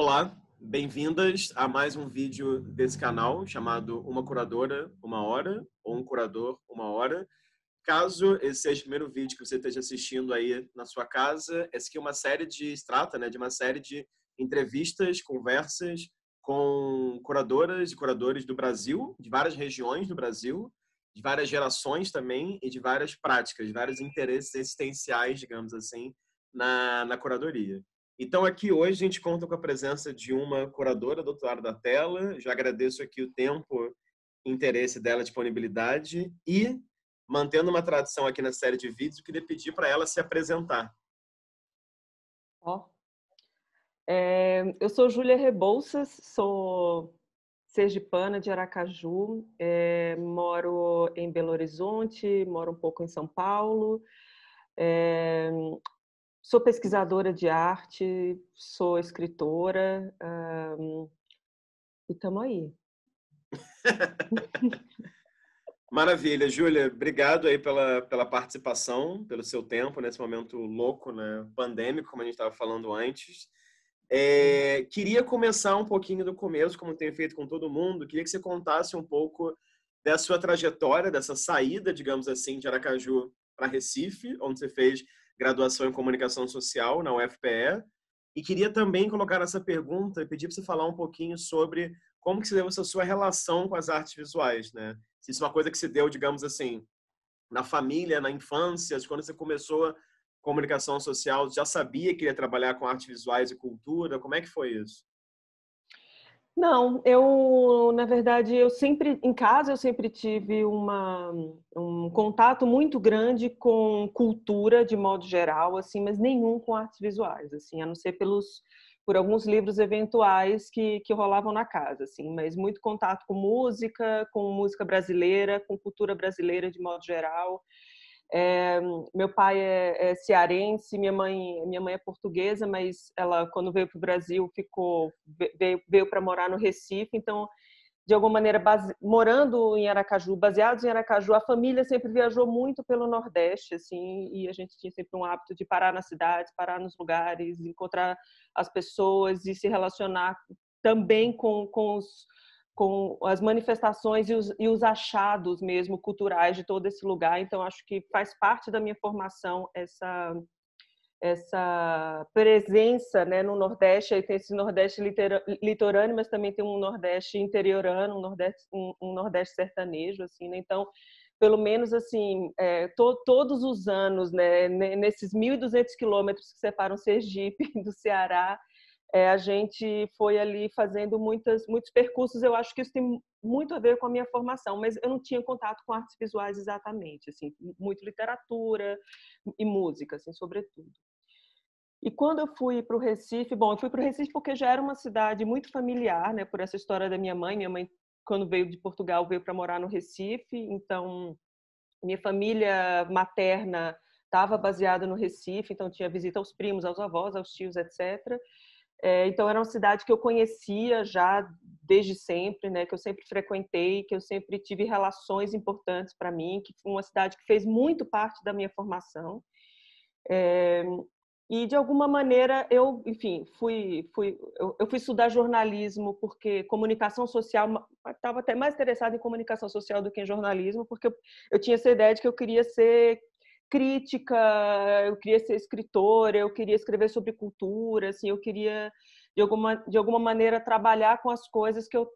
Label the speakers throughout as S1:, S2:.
S1: Olá, bem-vindas a mais um vídeo desse canal chamado Uma Curadora, Uma Hora ou Um Curador, Uma Hora. Caso esse seja o primeiro vídeo que você esteja assistindo aí na sua casa, essa aqui é uma série de, se trata né, de uma série de entrevistas, conversas com curadoras e curadores do Brasil, de várias regiões do Brasil, de várias gerações também e de várias práticas, de vários interesses existenciais, digamos assim, na, na curadoria. Então, aqui hoje a gente conta com a presença de uma curadora doutora da tela. Já agradeço aqui o tempo, interesse dela, disponibilidade. E, mantendo uma tradição aqui na série de vídeos, eu queria pedir para ela se apresentar.
S2: Ó. É, eu sou Júlia Rebouças, sou sergipana de Aracaju, é, moro em Belo Horizonte, moro um pouco em São Paulo. É, Sou pesquisadora de arte, sou escritora um, e estamos aí.
S1: Maravilha, Júlia, obrigado aí pela, pela participação, pelo seu tempo nesse momento louco, né, pandêmico, como a gente estava falando antes. É, queria começar um pouquinho do começo, como tenho feito com todo mundo, queria que você contasse um pouco da sua trajetória, dessa saída, digamos assim, de Aracaju para Recife, onde você fez graduação em comunicação social na UFPE. E queria também colocar essa pergunta e pedir para você falar um pouquinho sobre como que se deu essa sua relação com as artes visuais, né? Se isso é uma coisa que se deu, digamos assim, na família, na infância, quando você começou a comunicação social, já sabia que ia trabalhar com artes visuais e cultura, como é que foi isso?
S2: Não, eu, na verdade, eu sempre, em casa, eu sempre tive uma, um contato muito grande com cultura, de modo geral, assim, mas nenhum com artes visuais, assim, a não ser pelos, por alguns livros eventuais que, que rolavam na casa, assim, mas muito contato com música, com música brasileira, com cultura brasileira, de modo geral, é, meu pai é, é, cearense, minha mãe, minha mãe é portuguesa, mas ela quando veio para o Brasil ficou veio, veio para morar no Recife, então de alguma maneira base, morando em Aracaju, baseados em Aracaju, a família sempre viajou muito pelo Nordeste, assim, e a gente tinha sempre um hábito de parar nas cidades, parar nos lugares, encontrar as pessoas e se relacionar também com, com os com as manifestações e os, e os, achados mesmo culturais de todo esse lugar. Então, acho que faz parte da minha formação essa essa presença né, no Nordeste, aí tem esse Nordeste litorâneo, mas também tem um Nordeste interiorano, um Nordeste, um, um Nordeste sertanejo, assim, né? então pelo menos assim, é, to, todos os anos, né, nesses 1.200 quilômetros que separam Sergipe do Ceará, é, a gente foi ali fazendo muitas, muitos percursos. Eu acho que isso tem muito a ver com a minha formação, mas eu não tinha contato com artes visuais exatamente, assim, muito literatura e música, assim, sobretudo. E quando eu fui para o Recife, bom, eu fui para o Recife porque já era uma cidade muito familiar, né, por essa história da minha mãe. Minha mãe, quando veio de Portugal, veio para morar no Recife, então minha família materna estava baseada no Recife, então tinha visita aos primos, aos avós, aos tios, etc. É, então era uma cidade que eu conhecia já desde sempre, né? Que eu sempre frequentei, que eu sempre tive relações importantes para mim, que foi uma cidade que fez muito parte da minha formação. É, e de alguma maneira eu, enfim, fui, fui eu, eu fui estudar jornalismo porque comunicação social estava até mais interessada em comunicação social do que em jornalismo, porque eu, eu tinha essa ideia de que eu queria ser crítica, eu queria ser escritora, eu queria escrever sobre cultura, assim, eu queria de alguma de alguma maneira trabalhar com as coisas que eu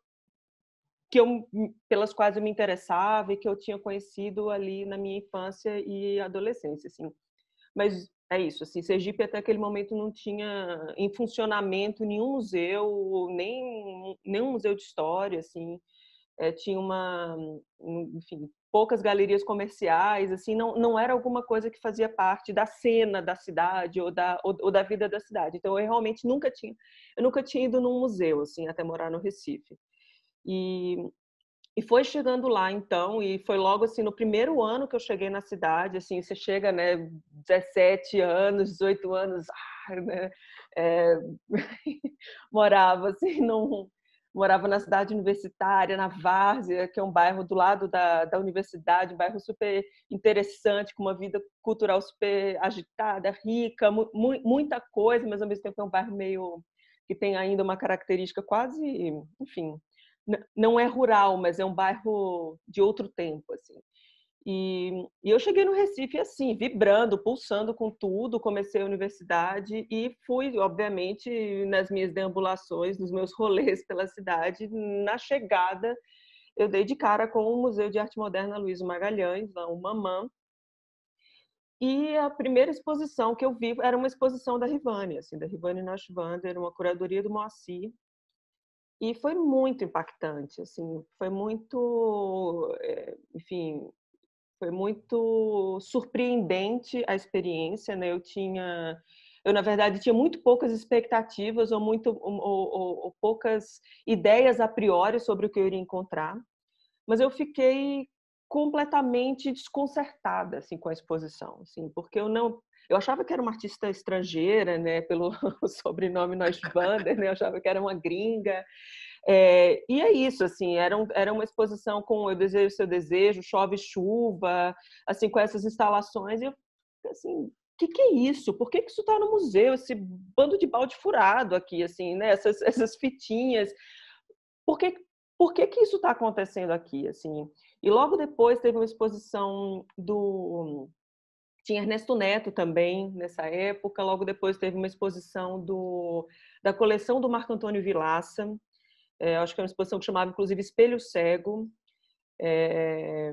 S2: que eu pelas quais eu me interessava e que eu tinha conhecido ali na minha infância e adolescência, assim. Mas é isso, assim, Sergipe até aquele momento não tinha em funcionamento nenhum museu, nem nenhum museu de história, assim. É, tinha uma, enfim, poucas galerias comerciais, assim, não, não era alguma coisa que fazia parte da cena da cidade ou da, ou, ou da vida da cidade. Então, eu realmente nunca tinha, eu nunca tinha ido num museu, assim, até morar no Recife. E, e foi chegando lá, então, e foi logo, assim, no primeiro ano que eu cheguei na cidade, assim, você chega, né, 17 anos, 18 anos, ah, né, é, morava, assim, num morava na cidade universitária, na Várzea, que é um bairro do lado da, da universidade, um bairro super interessante, com uma vida cultural super agitada, rica, mu muita coisa, mas ao mesmo tempo é um bairro meio que tem ainda uma característica quase, enfim, não é rural, mas é um bairro de outro tempo, assim. E, e, eu cheguei no Recife assim, vibrando, pulsando com tudo, comecei a universidade e fui, obviamente, nas minhas deambulações, nos meus rolês pela cidade, na chegada eu dei de cara com o Museu de Arte Moderna Luiz Magalhães, lá o Mamã. E a primeira exposição que eu vi era uma exposição da Rivani, assim, da Rivani Nashvander, uma curadoria do Moacir, e foi muito impactante, assim, foi muito, eh, enfim, foi muito surpreendente a experiência, né? Eu tinha eu na verdade tinha muito poucas expectativas ou muito ou, ou, ou, poucas ideias a priori sobre o que eu iria encontrar mas eu fiquei completamente desconcertada assim com a exposição assim porque eu não eu achava que era uma artista estrangeira né pelo sobrenome Noivander né eu achava que era uma gringa é, e é isso, assim, era, um, era uma exposição com Eu Desejo Seu Desejo, Chove Chuva, assim, com essas instalações, e eu, assim, o que, que é isso? Por que, que isso está no museu? Esse bando de balde furado aqui, assim, né? Essas, essas fitinhas. Por que, por que, que isso está acontecendo aqui, assim? E logo depois teve uma exposição do... Tinha Ernesto Neto também nessa época. Logo depois teve uma exposição do, da coleção do Marco Antônio Vilaça, é, acho que era é uma exposição que chamava inclusive Espelho Cego. É,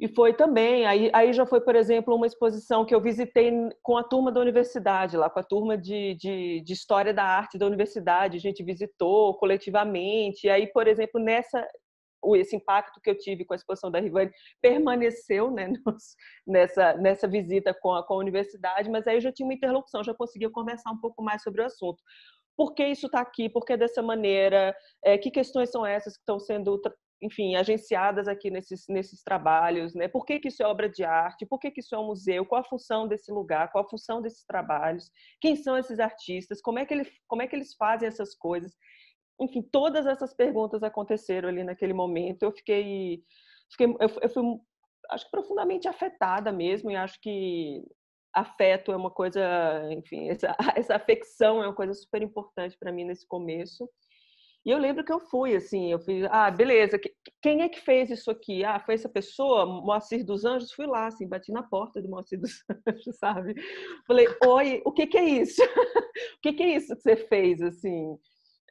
S2: e foi também, aí, aí já foi, por exemplo, uma exposição que eu visitei com a turma da universidade, lá com a turma de, de, de História da Arte da universidade, a gente visitou coletivamente. E aí, por exemplo, nessa esse impacto que eu tive com a exposição da Rivani permaneceu né, nos, nessa, nessa visita com a, com a universidade, mas aí eu já tinha uma interlocução, já conseguia conversar um pouco mais sobre o assunto por que isso está aqui, por que dessa maneira, é, que questões são essas que estão sendo, enfim, agenciadas aqui nesses, nesses trabalhos, né? por que, que isso é obra de arte, por que, que isso é um museu, qual a função desse lugar, qual a função desses trabalhos, quem são esses artistas, como é que, ele, como é que eles fazem essas coisas. Enfim, todas essas perguntas aconteceram ali naquele momento. Eu fiquei, fiquei eu, eu fui acho que profundamente afetada mesmo e acho que afeto é uma coisa, enfim, essa, essa afecção é uma coisa super importante para mim nesse começo. E eu lembro que eu fui, assim, eu fiz, ah, beleza, quem é que fez isso aqui? Ah, foi essa pessoa, Moacir dos Anjos? Fui lá, assim, bati na porta do Moacir dos Anjos, sabe? Falei, oi, o que que é isso? o que que é isso que você fez, assim?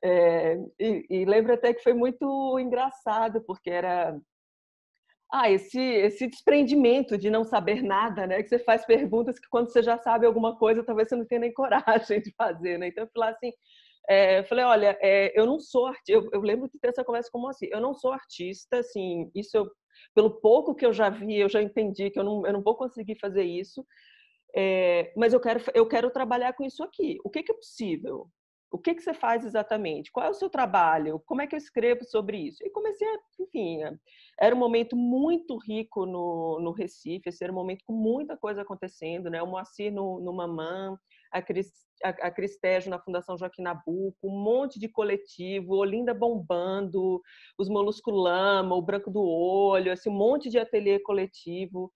S2: É, e, e lembro até que foi muito engraçado, porque era ah, esse, esse desprendimento de não saber nada, né? Que você faz perguntas que quando você já sabe alguma coisa, talvez você não tenha nem coragem de fazer, né? Então eu falei assim, é, eu falei, olha, é, eu não sou artista, eu, eu, lembro de ter essa conversa como assim, eu não sou artista, assim, isso eu, pelo pouco que eu já vi, eu já entendi que eu não, eu não vou conseguir fazer isso, é, mas eu quero, eu quero trabalhar com isso aqui. O que, que é possível? o que, que você faz exatamente? Qual é o seu trabalho? Como é que eu escrevo sobre isso? E comecei, a, enfim, né? era um momento muito rico no, no Recife, esse era um momento com muita coisa acontecendo, né? O Moacir no, no Mamã, a, Cris, a, a Cristejo na Fundação Joaquim Nabuco, um monte de coletivo, Olinda bombando, os Molusco Lama, o Branco do Olho, assim, um monte de ateliê coletivo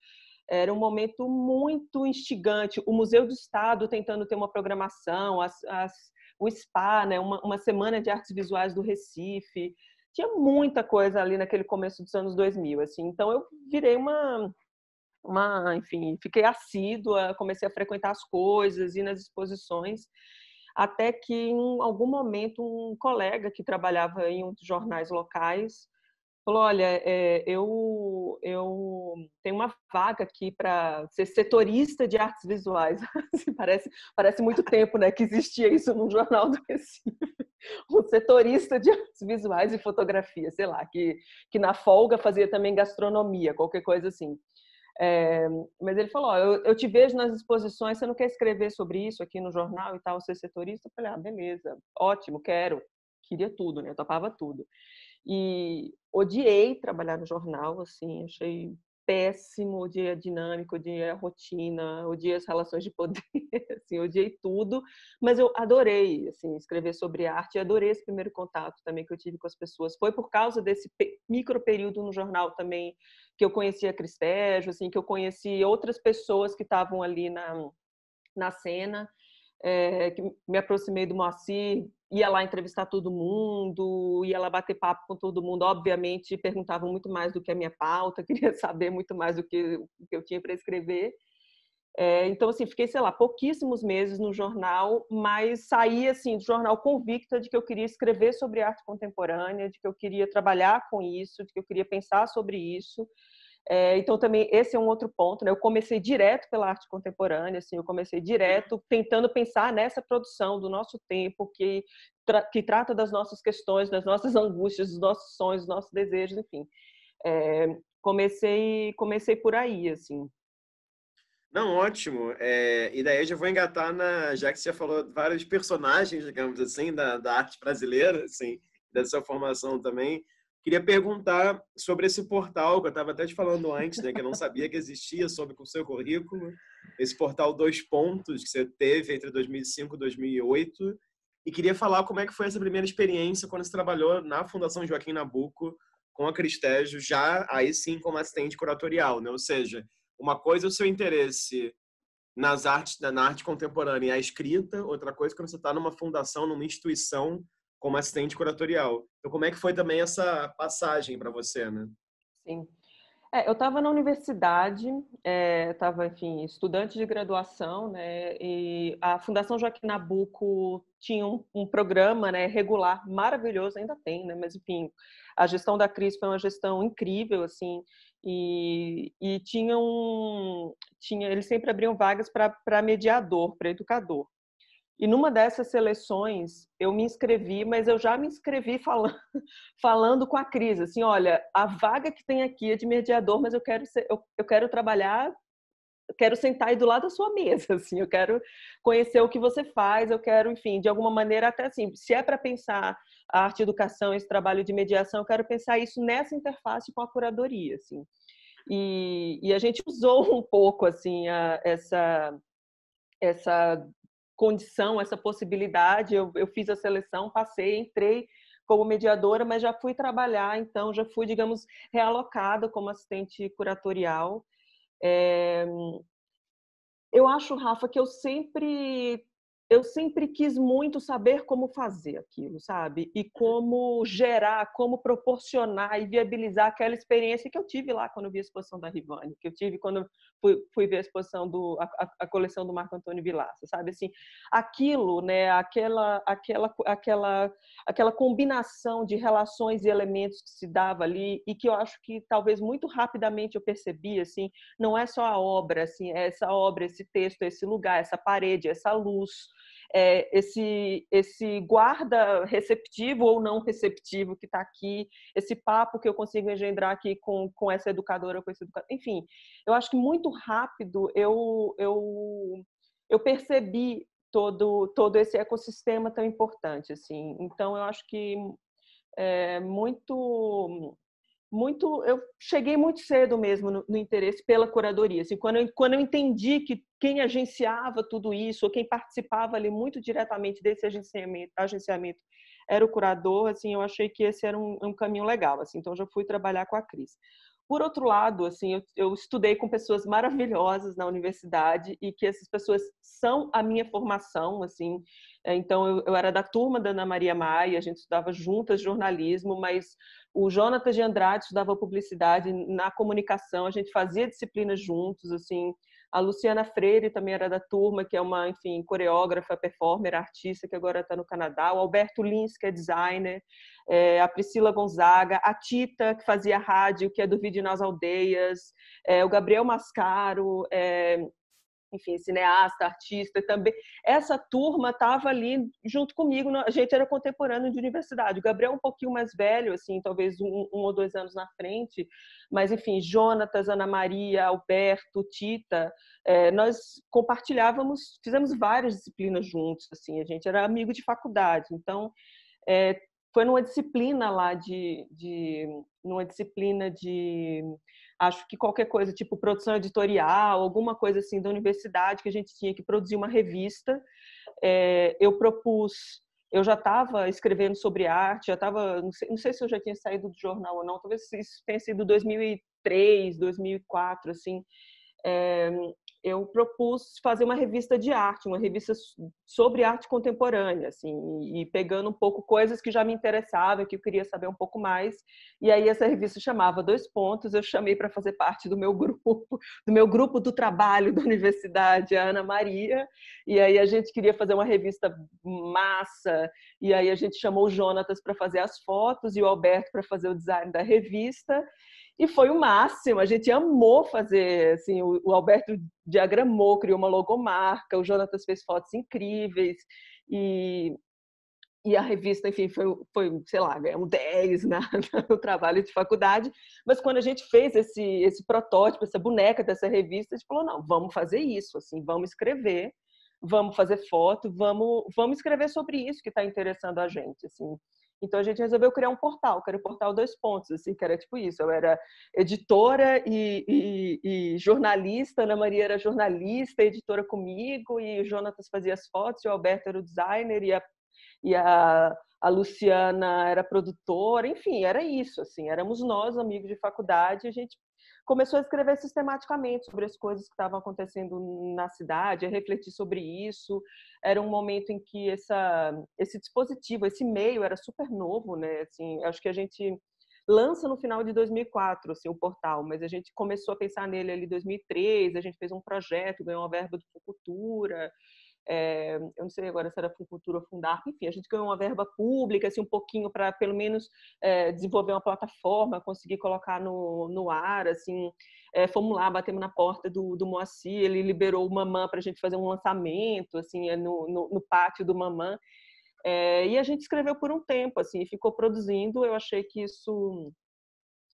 S2: era um momento muito instigante. O Museu do Estado tentando ter uma programação, as, as o SPA, né? uma, uma semana de artes visuais do Recife. Tinha muita coisa ali naquele começo dos anos 2000, assim. Então eu virei uma, uma enfim, fiquei assídua, comecei a frequentar as coisas e nas exposições, até que em algum momento um colega que trabalhava em um dos jornais locais falou: olha, é, eu, eu tenho uma vaga aqui para ser setorista de artes visuais. Assim, parece, parece muito tempo né, que existia isso num jornal do Recife. Um setorista de artes visuais e fotografia, sei lá, que, que na folga fazia também gastronomia, qualquer coisa assim. É, mas ele falou: ó, eu, eu, te vejo nas exposições, você não quer escrever sobre isso aqui no jornal e tal, ser setorista? Eu falei: ah, beleza, ótimo, quero. Queria tudo, né? Eu topava tudo. E odiei trabalhar no jornal, assim, achei péssimo, odiei a dinâmica, odiei a rotina, odiei as relações de poder, assim, odiei tudo, mas eu adorei, assim, escrever sobre arte, adorei esse primeiro contato também que eu tive com as pessoas, foi por causa desse micro período no jornal também que eu conheci a Crispejo, assim, que eu conheci outras pessoas que estavam ali na, na cena, é, que me aproximei do Moacir ia lá entrevistar todo mundo, ia lá bater papo com todo mundo. Obviamente, perguntavam muito mais do que a minha pauta, queria saber muito mais do que, do que eu tinha para escrever. É, então, assim, fiquei, sei lá, pouquíssimos meses no jornal, mas saí, assim, do jornal convicta de que eu queria escrever sobre arte contemporânea, de que eu queria trabalhar com isso, de que eu queria pensar sobre isso, é, então, também, esse é um outro ponto. Né? Eu comecei direto pela arte contemporânea, assim, eu comecei direto tentando pensar nessa produção do nosso tempo, que, tra que trata das nossas questões, das nossas angústias, dos nossos sonhos, dos nossos desejos, enfim. É, comecei, comecei por aí, assim.
S1: Não, ótimo. É, e daí eu já vou engatar na, já que você já falou vários personagens, digamos assim, da, da arte brasileira, assim, da sua formação também. Queria perguntar sobre esse portal que eu estava até te falando antes, né, que eu não sabia que existia, sobre o seu currículo. Esse portal Dois Pontos, que você teve entre 2005 e 2008. E queria falar como é que foi essa primeira experiência quando você trabalhou na Fundação Joaquim Nabuco com a Cristégio, já aí sim como assistente curatorial, né? Ou seja, uma coisa é o seu interesse nas artes, na arte contemporânea e a escrita, outra coisa é quando você está numa fundação, numa instituição como assistente curatorial. Então, como é que foi também essa passagem para você, né?
S2: Sim. É, eu estava na universidade, estava, é, enfim, estudante de graduação, né? E a Fundação Joaquim Nabuco tinha um, um, programa, né, regular, maravilhoso, ainda tem, né? Mas, enfim, a gestão da Cris foi uma gestão incrível, assim, e, e tinha um, tinha, eles sempre abriam vagas para mediador, para educador. E numa dessas seleções, eu me inscrevi, mas eu já me inscrevi falando, falando com a Cris, assim, olha, a vaga que tem aqui é de mediador, mas eu quero, ser, eu, eu quero trabalhar, eu quero sentar aí do lado da sua mesa, assim, eu quero conhecer o que você faz, eu quero, enfim, de alguma maneira, até assim, se é para pensar a arte educação, esse trabalho de mediação, eu quero pensar isso nessa interface com a curadoria, assim. E, e a gente usou um pouco, assim, a, essa essa condição, essa possibilidade. Eu, eu fiz a seleção, passei, entrei como mediadora, mas já fui trabalhar, então já fui, digamos, realocada como assistente curatorial. É... Eu acho, Rafa, que eu sempre eu sempre quis muito saber como fazer aquilo, sabe? E uhum. como gerar, como proporcionar e viabilizar aquela experiência que eu tive lá quando vi a exposição da Rivani, que eu tive quando fui, fui ver a exposição do a, a, coleção do Marco Antônio Vilaça, sabe? Assim, aquilo, né, aquela aquela aquela aquela combinação de relações e elementos que se dava ali e que eu acho que talvez muito rapidamente eu percebi assim, não é só a obra, assim, é essa obra, esse texto, esse lugar, essa parede, essa luz, é, esse, esse guarda receptivo ou não receptivo que está aqui, esse papo que eu consigo engendrar aqui com, com essa educadora, com esse educador. Enfim, eu acho que muito rápido eu, eu, eu percebi todo, todo esse ecossistema tão importante. assim Então, eu acho que é muito muito eu cheguei muito cedo mesmo no, no, interesse pela curadoria assim quando eu, quando eu entendi que quem agenciava tudo isso ou quem participava ali muito diretamente desse agenciamento, agenciamento era o curador assim eu achei que esse era um, um caminho legal assim então já fui trabalhar com a Cris por outro lado assim eu, eu estudei com pessoas maravilhosas na universidade e que essas pessoas são a minha formação assim é, então, eu, eu, era da turma da Ana Maria Maia, a gente estudava juntas jornalismo, mas o Jonathan de Andrade estudava publicidade na comunicação, a gente fazia disciplinas juntos, assim. A Luciana Freire também era da turma, que é uma, enfim, coreógrafa, performer, artista, que agora está no Canadá. O Alberto Lins, que é designer. É, a Priscila Gonzaga. A Tita, que fazia rádio, que é do Vídeo nas Aldeias. É, o Gabriel Mascaro. É, enfim, cineasta, artista também. Essa turma estava ali junto comigo, a gente era contemporâneo de universidade. O Gabriel é um pouquinho mais velho, assim, talvez um, um ou dois anos na frente, mas enfim, Jonatas, Ana Maria, Alberto, Tita, é, nós compartilhávamos, fizemos várias disciplinas juntos, assim, a gente era amigo de faculdade. Então, é, foi numa disciplina lá de, de numa disciplina de acho que qualquer coisa tipo produção editorial, alguma coisa assim da universidade que a gente tinha que produzir uma revista. É, eu propus, eu já estava escrevendo sobre arte, já estava, não, não, sei se eu já tinha saído do jornal ou não, talvez isso tenha sido 2003, 2004, assim. É, eu propus fazer uma revista de arte, uma revista sobre arte contemporânea, assim, e pegando um pouco coisas que já me interessavam, que eu queria saber um pouco mais. E aí essa revista chamava Dois Pontos, eu chamei para fazer parte do meu grupo, do meu grupo do trabalho da universidade, a Ana Maria. E aí a gente queria fazer uma revista massa, e aí a gente chamou o Jonatas para fazer as fotos e o Alberto para fazer o design da revista. E foi o máximo, a gente amou fazer, assim, o, Alberto diagramou, criou uma logomarca, o Jonatas fez fotos incríveis, e, e a revista, enfim, foi, foi sei lá, ganhou um 10 na, no trabalho de faculdade. Mas quando a gente fez esse, esse protótipo, essa boneca dessa revista, a gente falou: não, vamos fazer isso, assim, vamos escrever, vamos fazer foto, vamos, vamos escrever sobre isso que está interessando a gente, assim. Então a gente resolveu criar um portal, que era o portal dois pontos, assim, que era tipo isso. Eu era editora e, e, e jornalista, Ana Maria era jornalista, editora comigo, e o Jonatas fazia as fotos, e o Alberto era o designer, e a, e a, a Luciana era produtora, enfim, era isso, assim, éramos nós, amigos de faculdade, a gente começou a escrever sistematicamente sobre as coisas que estavam acontecendo na cidade, a refletir sobre isso. Era um momento em que essa, esse dispositivo, esse meio era super novo, né? Assim, acho que a gente lança no final de 2004 assim, o portal, mas a gente começou a pensar nele ali em 2003, a gente fez um projeto, ganhou uma verba do Cultura, é, eu não sei agora se era Funcultura ou Fundarp, enfim, a gente ganhou uma verba pública, assim, um pouquinho para pelo menos é, desenvolver uma plataforma, conseguir colocar no, no ar, assim, é, fomos lá, batemos na porta do, do Moacir, ele liberou o Mamã para a gente fazer um lançamento, assim, no, no, no pátio do Mamã, e a gente escreveu por um tempo, assim, ficou produzindo, eu achei que isso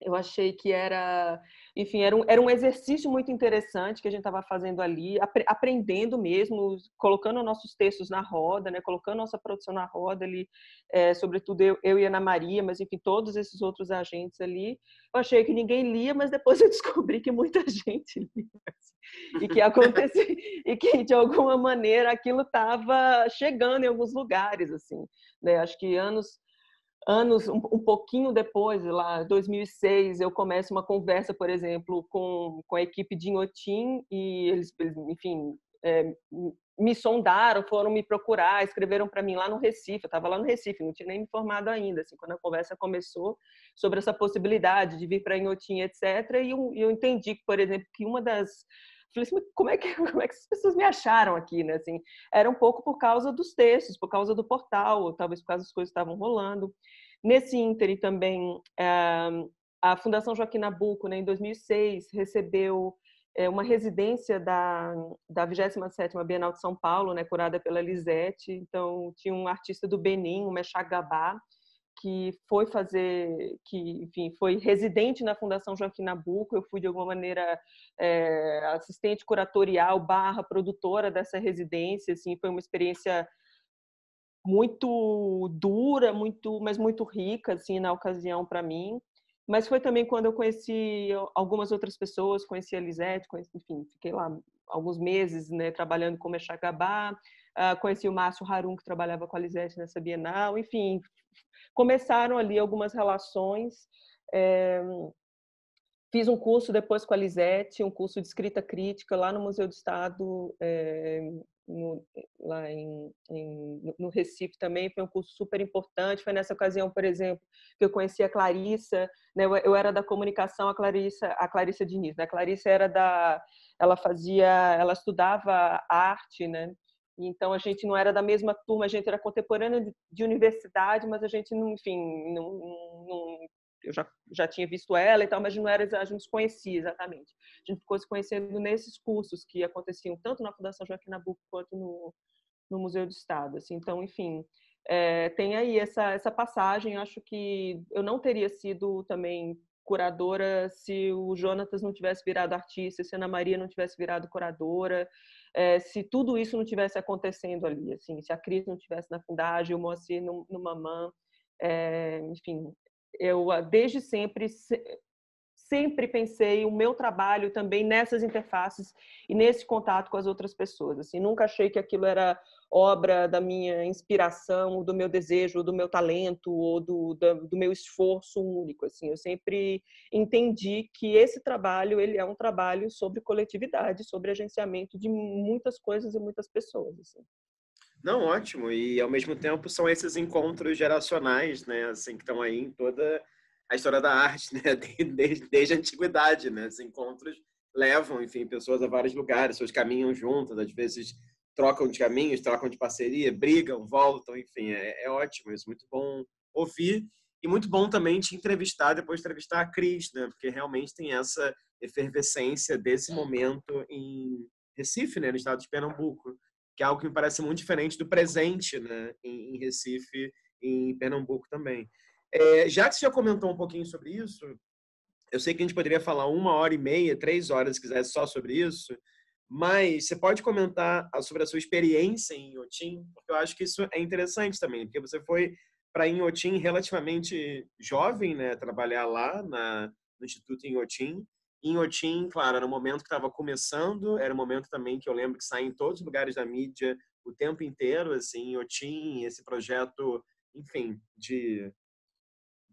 S2: eu achei que era enfim, era um, era um exercício muito interessante que a gente estava fazendo ali, apre, aprendendo mesmo, colocando nossos textos na roda, né? colocando nossa produção na roda ali, é, sobretudo eu, eu e Ana Maria, mas enfim, todos esses outros agentes ali. Eu achei que ninguém lia, mas depois eu descobri que muita gente lia. Assim, e que acontecia, e que de alguma maneira aquilo estava chegando em alguns lugares, assim. Né? Acho que anos anos, um, um, pouquinho depois, lá 2006, eu começo uma conversa, por exemplo, com, com a equipe de Inhotim e eles, enfim, é, me sondaram, foram me procurar, escreveram para mim lá no Recife, eu estava lá no Recife, não tinha nem me formado ainda, assim, quando a conversa começou sobre essa possibilidade de vir para Inhotim, etc. E eu, eu entendi, por exemplo, que uma das Falei assim, como é que, como é que as pessoas me acharam aqui, né? Assim, era um pouco por causa dos textos, por causa do portal, ou talvez por causa das coisas que estavam rolando. Nesse e também, eh, a Fundação Joaquim Nabuco, né, em 2006, recebeu eh, uma residência da, da 27ª Bienal de São Paulo, né, curada pela Lisette Então, tinha um artista do Benin, o Meshagabá Gabá, que foi fazer, que enfim, foi residente na Fundação Joaquim Nabuco. Eu fui de alguma maneira é, assistente curatorial barra produtora dessa residência. Assim, foi uma experiência muito dura, muito, mas muito rica assim na ocasião para mim. Mas foi também quando eu conheci algumas outras pessoas, conheci a Lisette conheci, enfim, fiquei lá alguns meses, né, trabalhando com o Mexacabá, uh, ah, conheci o Márcio Harum, que trabalhava com a Lisette nessa Bienal, enfim, começaram ali algumas relações. É, fiz um curso depois com a Lisete, um curso de escrita crítica lá no Museu do Estado, é, no, lá em, em, no Recife também. Foi um curso super importante. Foi nessa ocasião, por exemplo, que eu conheci a Clarissa. Né? Eu, eu, era da comunicação, a Clarissa, a Clarissa Diniz. Né? A Clarissa era da, ela fazia, ela estudava arte, né? Então a gente não era da mesma turma, a gente era contemporâneo de, universidade, mas a gente não, enfim, não, não, eu já, já tinha visto ela e tal, mas não era, a gente se conhecia exatamente. A gente ficou se conhecendo nesses cursos que aconteciam tanto na Fundação Joaquim Nabuco quanto no, no Museu do Estado. Assim. Então, enfim, é, tem aí essa, essa passagem. Acho que eu não teria sido também curadora se o Jonatas não tivesse virado artista, se a Ana Maria não tivesse virado curadora, é, se tudo isso não tivesse acontecendo ali, assim, se a crise não tivesse na Fundagem, o Moacir no, no Mamã, é, enfim, eu ah, desde sempre sempre pensei o meu trabalho também nessas interfaces e nesse contato com as outras pessoas. Assim, nunca achei que aquilo era obra da minha inspiração, do meu desejo, do meu talento ou do, do meu esforço único. Assim, eu sempre entendi que esse trabalho ele é um trabalho sobre coletividade, sobre agenciamento de muitas coisas e muitas pessoas. Assim.
S1: Não, ótimo. E ao mesmo tempo são esses encontros geracionais, né? Assim que estão aí em toda a história da arte, né? Desde, desde a antiguidade, né? Os encontros levam, enfim, pessoas a vários lugares, pessoas caminham juntas, às vezes trocam de caminhos, trocam de parceria, brigam, voltam, enfim, é, é ótimo isso, muito bom ouvir e muito bom também te entrevistar, depois entrevistar a Cris, né? Porque realmente tem essa efervescência desse momento em Recife, né? No estado de Pernambuco, que é algo que me parece muito diferente do presente, né? Em, em Recife e em Pernambuco também. É, já que você já comentou um pouquinho sobre isso, eu sei que a gente poderia falar uma hora e meia, três horas, se quiser, só sobre isso, mas você pode comentar ah, sobre a sua experiência em Inhotim, porque eu acho que isso é interessante também, porque você foi para Inhotim relativamente jovem, né, trabalhar lá na, no Instituto Inhotim. Inhotim, claro, era um momento que estava começando, era um momento também que eu lembro que sai em todos os lugares da mídia o tempo inteiro, assim, Inhotim, esse projeto, enfim, de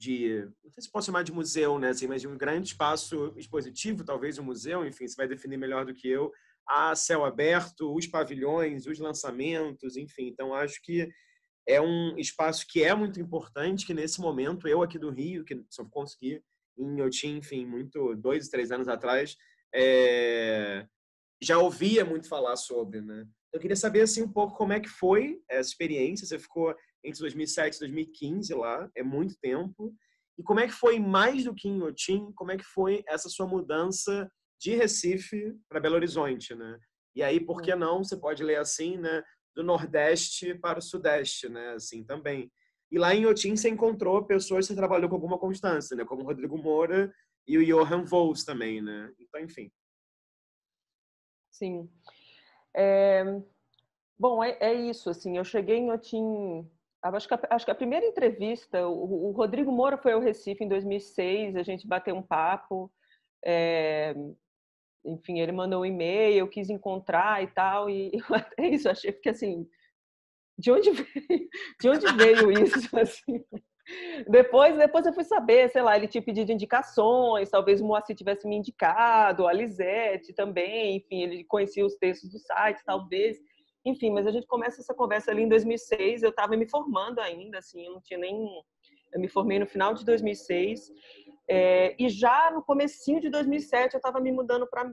S1: de, não sei se posso chamar de museu, né, assim, mas de um grande espaço expositivo, talvez um museu, enfim, você vai definir melhor do que eu, a céu aberto, os pavilhões, os lançamentos, enfim. Então, acho que é um espaço que é muito importante, que nesse momento, eu aqui do Rio, que só consegui em tinha, enfim, muito, dois, três anos atrás, é, já ouvia muito falar sobre, né? Eu queria saber, assim, um pouco como é que foi essa experiência, você ficou entre 2007 e 2015 lá, é muito tempo. E como é que foi mais do que em Otim, como é que foi essa sua mudança de Recife para Belo Horizonte, né? E aí, por que é. não, você pode ler assim, né, do Nordeste para o Sudeste, né, assim também. E lá em Otim você encontrou pessoas que você trabalhou com alguma constância, né, como o Rodrigo Moura e o Johan Vols também, né? Então, enfim.
S2: Sim. É... Bom, é, é, isso, assim, eu cheguei em Otim Acho que, a, acho que a primeira entrevista, o, o, Rodrigo Moura foi ao Recife em 2006, a gente bateu um papo, é, enfim, ele mandou um e-mail, eu quis encontrar e tal, e, é isso, achei que assim, de onde veio, de onde veio isso, assim? Depois, depois eu fui saber, sei lá, ele tinha pedido indicações, talvez o Moacir tivesse me indicado, a Lisete também, enfim, ele conhecia os textos do site, talvez. Enfim, mas a gente começa essa conversa ali em 2006, eu estava me formando ainda, assim, eu não tinha nem... Eu me formei no final de 2006 é, e já no comecinho de 2007 eu estava me mudando para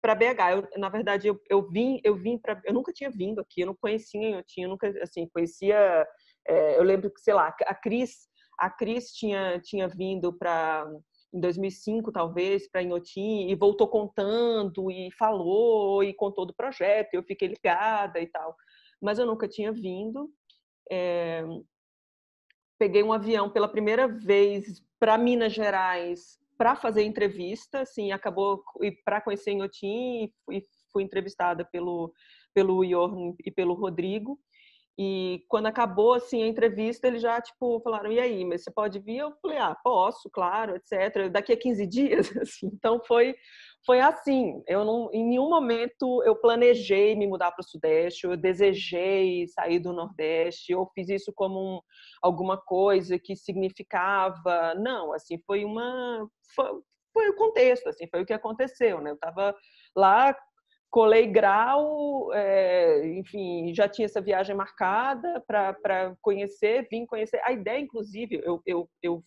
S2: para BH. Eu, na verdade, eu, eu vim, eu vim para, eu nunca tinha vindo aqui, eu não conhecia, eu tinha nunca assim conhecia. É, eu lembro que sei lá, a Cris, a Cris tinha tinha vindo para em 2005 talvez para Inhotim e voltou contando e falou e contou do projeto. Eu fiquei ligada e tal, mas eu nunca tinha vindo. É... Peguei um avião pela primeira vez para Minas Gerais para fazer entrevista, assim, acabou e para conhecer Inhotim e fui entrevistada pelo pelo Iorn e pelo Rodrigo. E quando acabou assim a entrevista, eles já tipo falaram: "E aí, mas você pode vir?" Eu falei: "Ah, posso, claro, etc. Daqui a 15 dias". Assim. Então foi foi assim. Eu não em nenhum momento eu planejei me mudar para o sudeste, eu desejei sair do nordeste, eu fiz isso como um, alguma coisa que significava. Não, assim, foi uma foi, foi o contexto, assim, foi o que aconteceu, né? Eu estava lá colei grau, é, enfim, já tinha essa viagem marcada para conhecer, vim conhecer. A ideia, inclusive, eu, eu, eu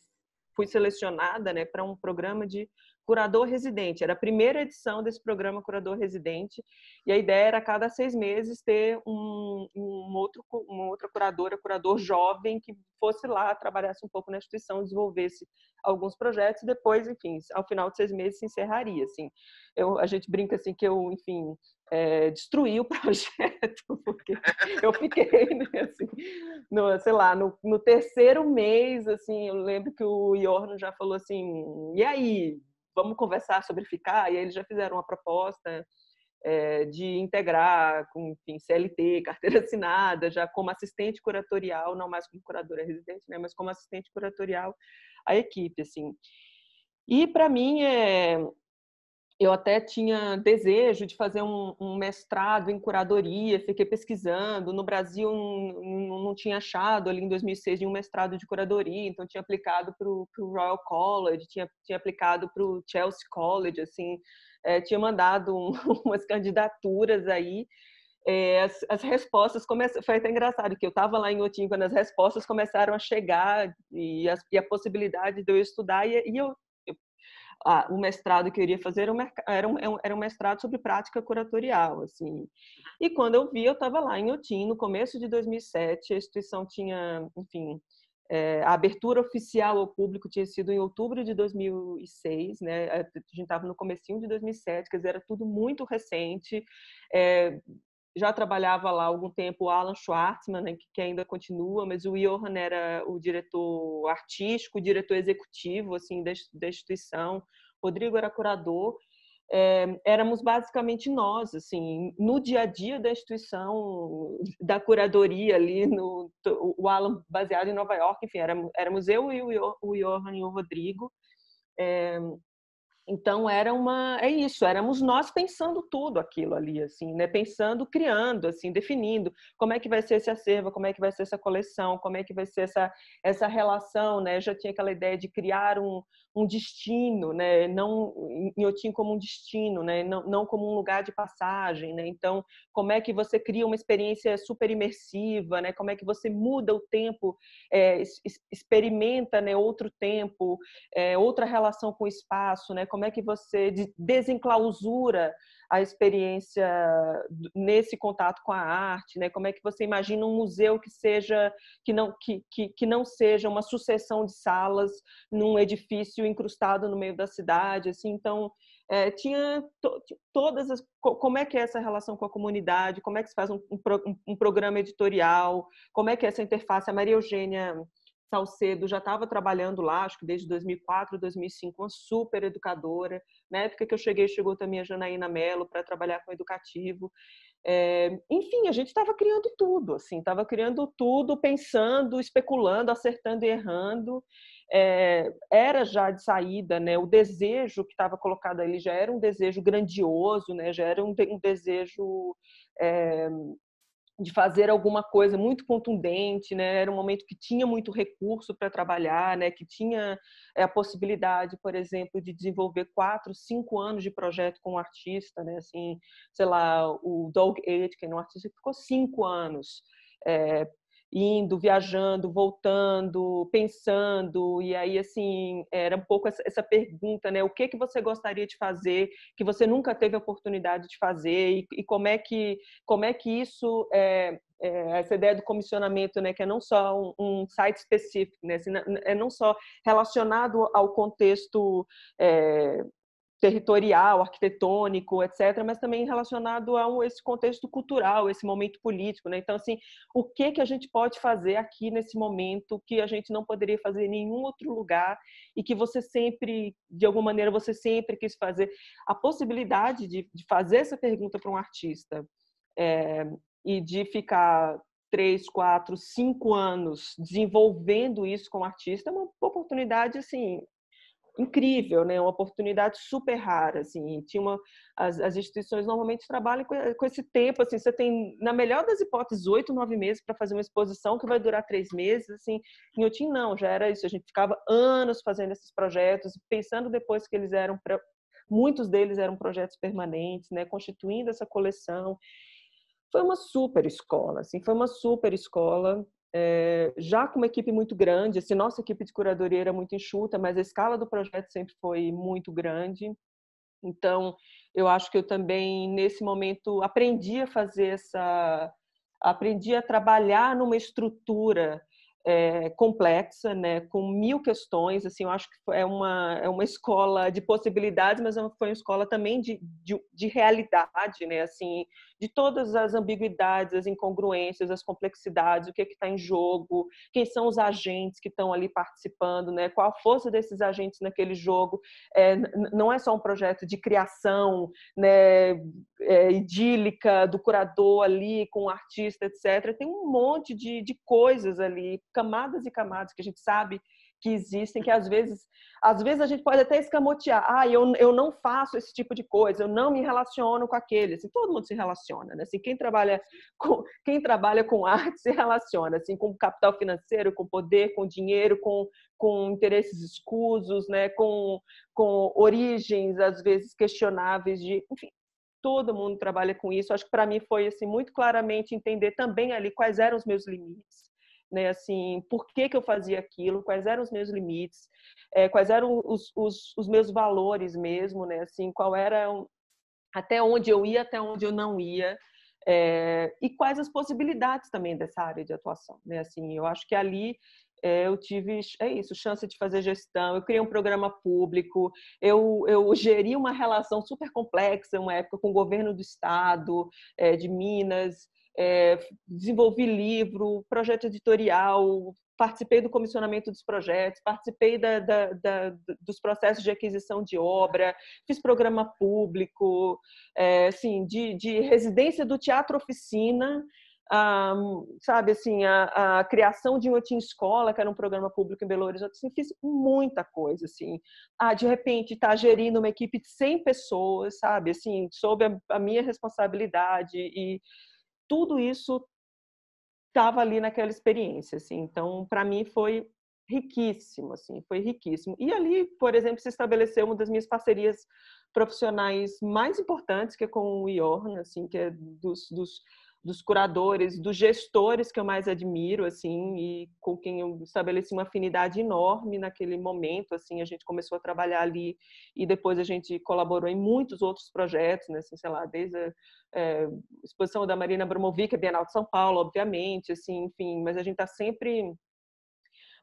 S2: fui selecionada né, para um programa de Curador Residente. Era a primeira edição desse programa Curador Residente. E a ideia era, a cada seis meses, ter um, um outro, uma outra curadora, curador jovem, que fosse lá, trabalhasse um pouco na instituição, desenvolvesse alguns projetos. E depois, enfim, ao final de seis meses, se encerraria. Assim. Eu, a gente brinca assim que eu, enfim, é, destruí o projeto, porque eu fiquei, né, assim, no, sei lá, no, no, terceiro mês, assim, eu lembro que o Iorno já falou assim, e aí, vamos conversar sobre ficar, e aí eles já fizeram uma proposta é, de integrar com enfim, CLT, carteira assinada, já como assistente curatorial, não mais como curadora residente, né, mas como assistente curatorial a equipe, assim. E para mim é, eu até tinha desejo de fazer um, um, mestrado em curadoria, fiquei pesquisando. No Brasil, não, não tinha achado ali em 2006 um mestrado de curadoria, então tinha aplicado para o Royal College, tinha, tinha aplicado para o Chelsea College, assim, é, tinha mandado um, umas candidaturas aí. É, as, as, respostas começaram. Foi até engraçado que eu estava lá em Otim quando as respostas começaram a chegar e, as, e a possibilidade de eu estudar, e, e eu ah, o mestrado que eu iria fazer era é um, era um mestrado sobre prática curatorial, assim. E quando eu vi, eu estava lá em Otim, no começo de 2007, a instituição tinha, enfim, é, a abertura oficial ao público tinha sido em outubro de 2006, né? A gente estava no comecinho de 2007, quer dizer, era tudo muito recente. É, já trabalhava lá há algum tempo o Alan Schwartzman, né, que ainda continua, mas o Johan era o diretor artístico, o diretor executivo assim da, da instituição. Rodrigo era curador. É, éramos basicamente nós, assim, no dia a dia da instituição, da curadoria ali, no, o Alan baseado em Nova York, enfim, éramos, éramos eu e o, o Johan e o Rodrigo. É, então era uma, é isso, éramos nós pensando tudo aquilo ali assim, né? Pensando, criando assim, definindo como é que vai ser esse acervo, como é que vai ser essa coleção, como é que vai ser essa essa relação, né? Eu já tinha aquela ideia de criar um, um destino, né? Não Inhotim como um destino, né? Não, não como um lugar de passagem, né? Então, como é que você cria uma experiência super imersiva, né? Como é que você muda o tempo, é, experimenta, né? Outro tempo, é, outra relação com o espaço, né? Como é que você desenclausura a experiência nesse contato com a arte, né? Como é que você imagina um museu que seja que não que, que, que não seja uma sucessão de salas num edifício incrustado no meio da cidade, assim? Então é, tinha to, todas as como é que é essa relação com a comunidade, como é que se faz um, um, um programa editorial, como é que é essa interface. A Maria Eugênia Salcedo já estava trabalhando lá, acho que desde 2004, 2005, uma super educadora. Na época que eu cheguei, chegou também a Janaína Mello para trabalhar com educativo. É, enfim, a gente estava criando tudo, assim, estava criando tudo, pensando, especulando, acertando e errando. É, era já de saída, né? O desejo que estava colocado ali já era um desejo grandioso, né? Já era um, um desejo é, de fazer alguma coisa muito contundente, né? Era um momento que tinha muito recurso para trabalhar, né? Que tinha eh, a possibilidade, por exemplo, de desenvolver quatro, cinco anos de projeto com um artista, né? Assim, sei lá, o Doug Aitken, um artista que ficou cinco anos é, indo, viajando, voltando, pensando, e aí assim, era um pouco essa, pergunta, né? O que que você gostaria de fazer que você nunca teve a oportunidade de fazer e, como é que como é que isso é, é, essa ideia do comissionamento, né, que é não só um, um site específico, né, assim, é não só relacionado ao contexto é, territorial, arquitetônico, etc., mas também relacionado a esse contexto cultural, esse momento político. Né? Então, assim, o que, que a gente pode fazer aqui nesse momento que a gente não poderia fazer em nenhum outro lugar e que você sempre, de alguma maneira, você sempre quis fazer? A possibilidade de, de fazer essa pergunta para um artista é, e de ficar três, quatro, cinco anos desenvolvendo isso com o artista é uma oportunidade, assim, incrível, né? Uma oportunidade super rara, assim. Tinha uma, as, as instituições normalmente trabalham com, com, esse tempo, assim. Você tem, na melhor das hipóteses, oito, nove meses para fazer uma exposição que vai durar três meses, assim. Em Otim, não, já era isso. A gente ficava anos fazendo esses projetos, pensando depois que eles eram... Pra, muitos deles eram projetos permanentes, né? Constituindo essa coleção. Foi uma super escola, assim. Foi uma super escola é, já com uma equipe muito grande, assim, nossa equipe de curadoria era muito enxuta, mas a escala do projeto sempre foi muito grande. Então, eu acho que eu também, nesse momento, aprendi a fazer essa. aprendi a trabalhar numa estrutura é, complexa, né, com mil questões. Assim, eu acho que é uma, é uma escola de possibilidades, mas é foi uma escola também de, de, de realidade, né, assim, de todas as ambiguidades, as incongruências, as complexidades, o que é está em jogo, quem são os agentes que estão ali participando, né, qual a força desses agentes naquele jogo. É, não é só um projeto de criação né, é, idílica do curador ali com o artista, etc. Tem um monte de, de coisas ali camadas e camadas que a gente sabe que existem, que às vezes, às vezes a gente pode até escamotear. Ah, eu, eu não faço esse tipo de coisa, eu não me relaciono com aquele. Assim, todo mundo se relaciona, né? Assim, quem trabalha com quem trabalha com arte se relaciona, assim, com capital financeiro, com poder, com dinheiro, com, com interesses escusos, né? Com com origens às vezes questionáveis de, enfim, todo mundo trabalha com isso. Acho que para mim foi assim muito claramente entender também ali quais eram os meus limites né? Assim, por que, que eu fazia aquilo? Quais eram os meus limites? É, quais eram os, os, os, meus valores mesmo, né? Assim, qual era até onde eu ia, até onde eu não ia? É, e quais as possibilidades também dessa área de atuação, né? Assim, eu acho que ali eh, eu tive, é isso, chance de fazer gestão, eu criei um programa público, eu, eu geri uma relação super complexa, uma época com o governo do estado, é, de Minas, é, desenvolvi livro, projeto editorial, participei do comissionamento dos projetos, participei da, da, da, dos processos de aquisição de obra, fiz programa público, é, assim, de, de, residência do Teatro Oficina, a, sabe assim, a, a, criação de uma Teen Escola, que era um programa público em Belo Horizonte, assim, fiz muita coisa, assim. Ah, de repente, estar tá gerindo uma equipe de 100 pessoas, sabe, assim, sob a, a minha responsabilidade e tudo isso estava ali naquela experiência, assim. Então, para mim foi riquíssimo, assim, foi riquíssimo. E ali, por exemplo, se estabeleceu uma das minhas parcerias profissionais mais importantes, que é com o Iorn, assim, que é dos, dos dos curadores, dos gestores que eu mais admiro, assim, e com quem eu estabeleci uma afinidade enorme naquele momento, assim, a gente começou a trabalhar ali e depois a gente colaborou em muitos outros projetos, né, assim, sei lá, desde a é, exposição da Marina Brumovic, a Bienal de São Paulo, obviamente, assim, enfim, mas a gente está sempre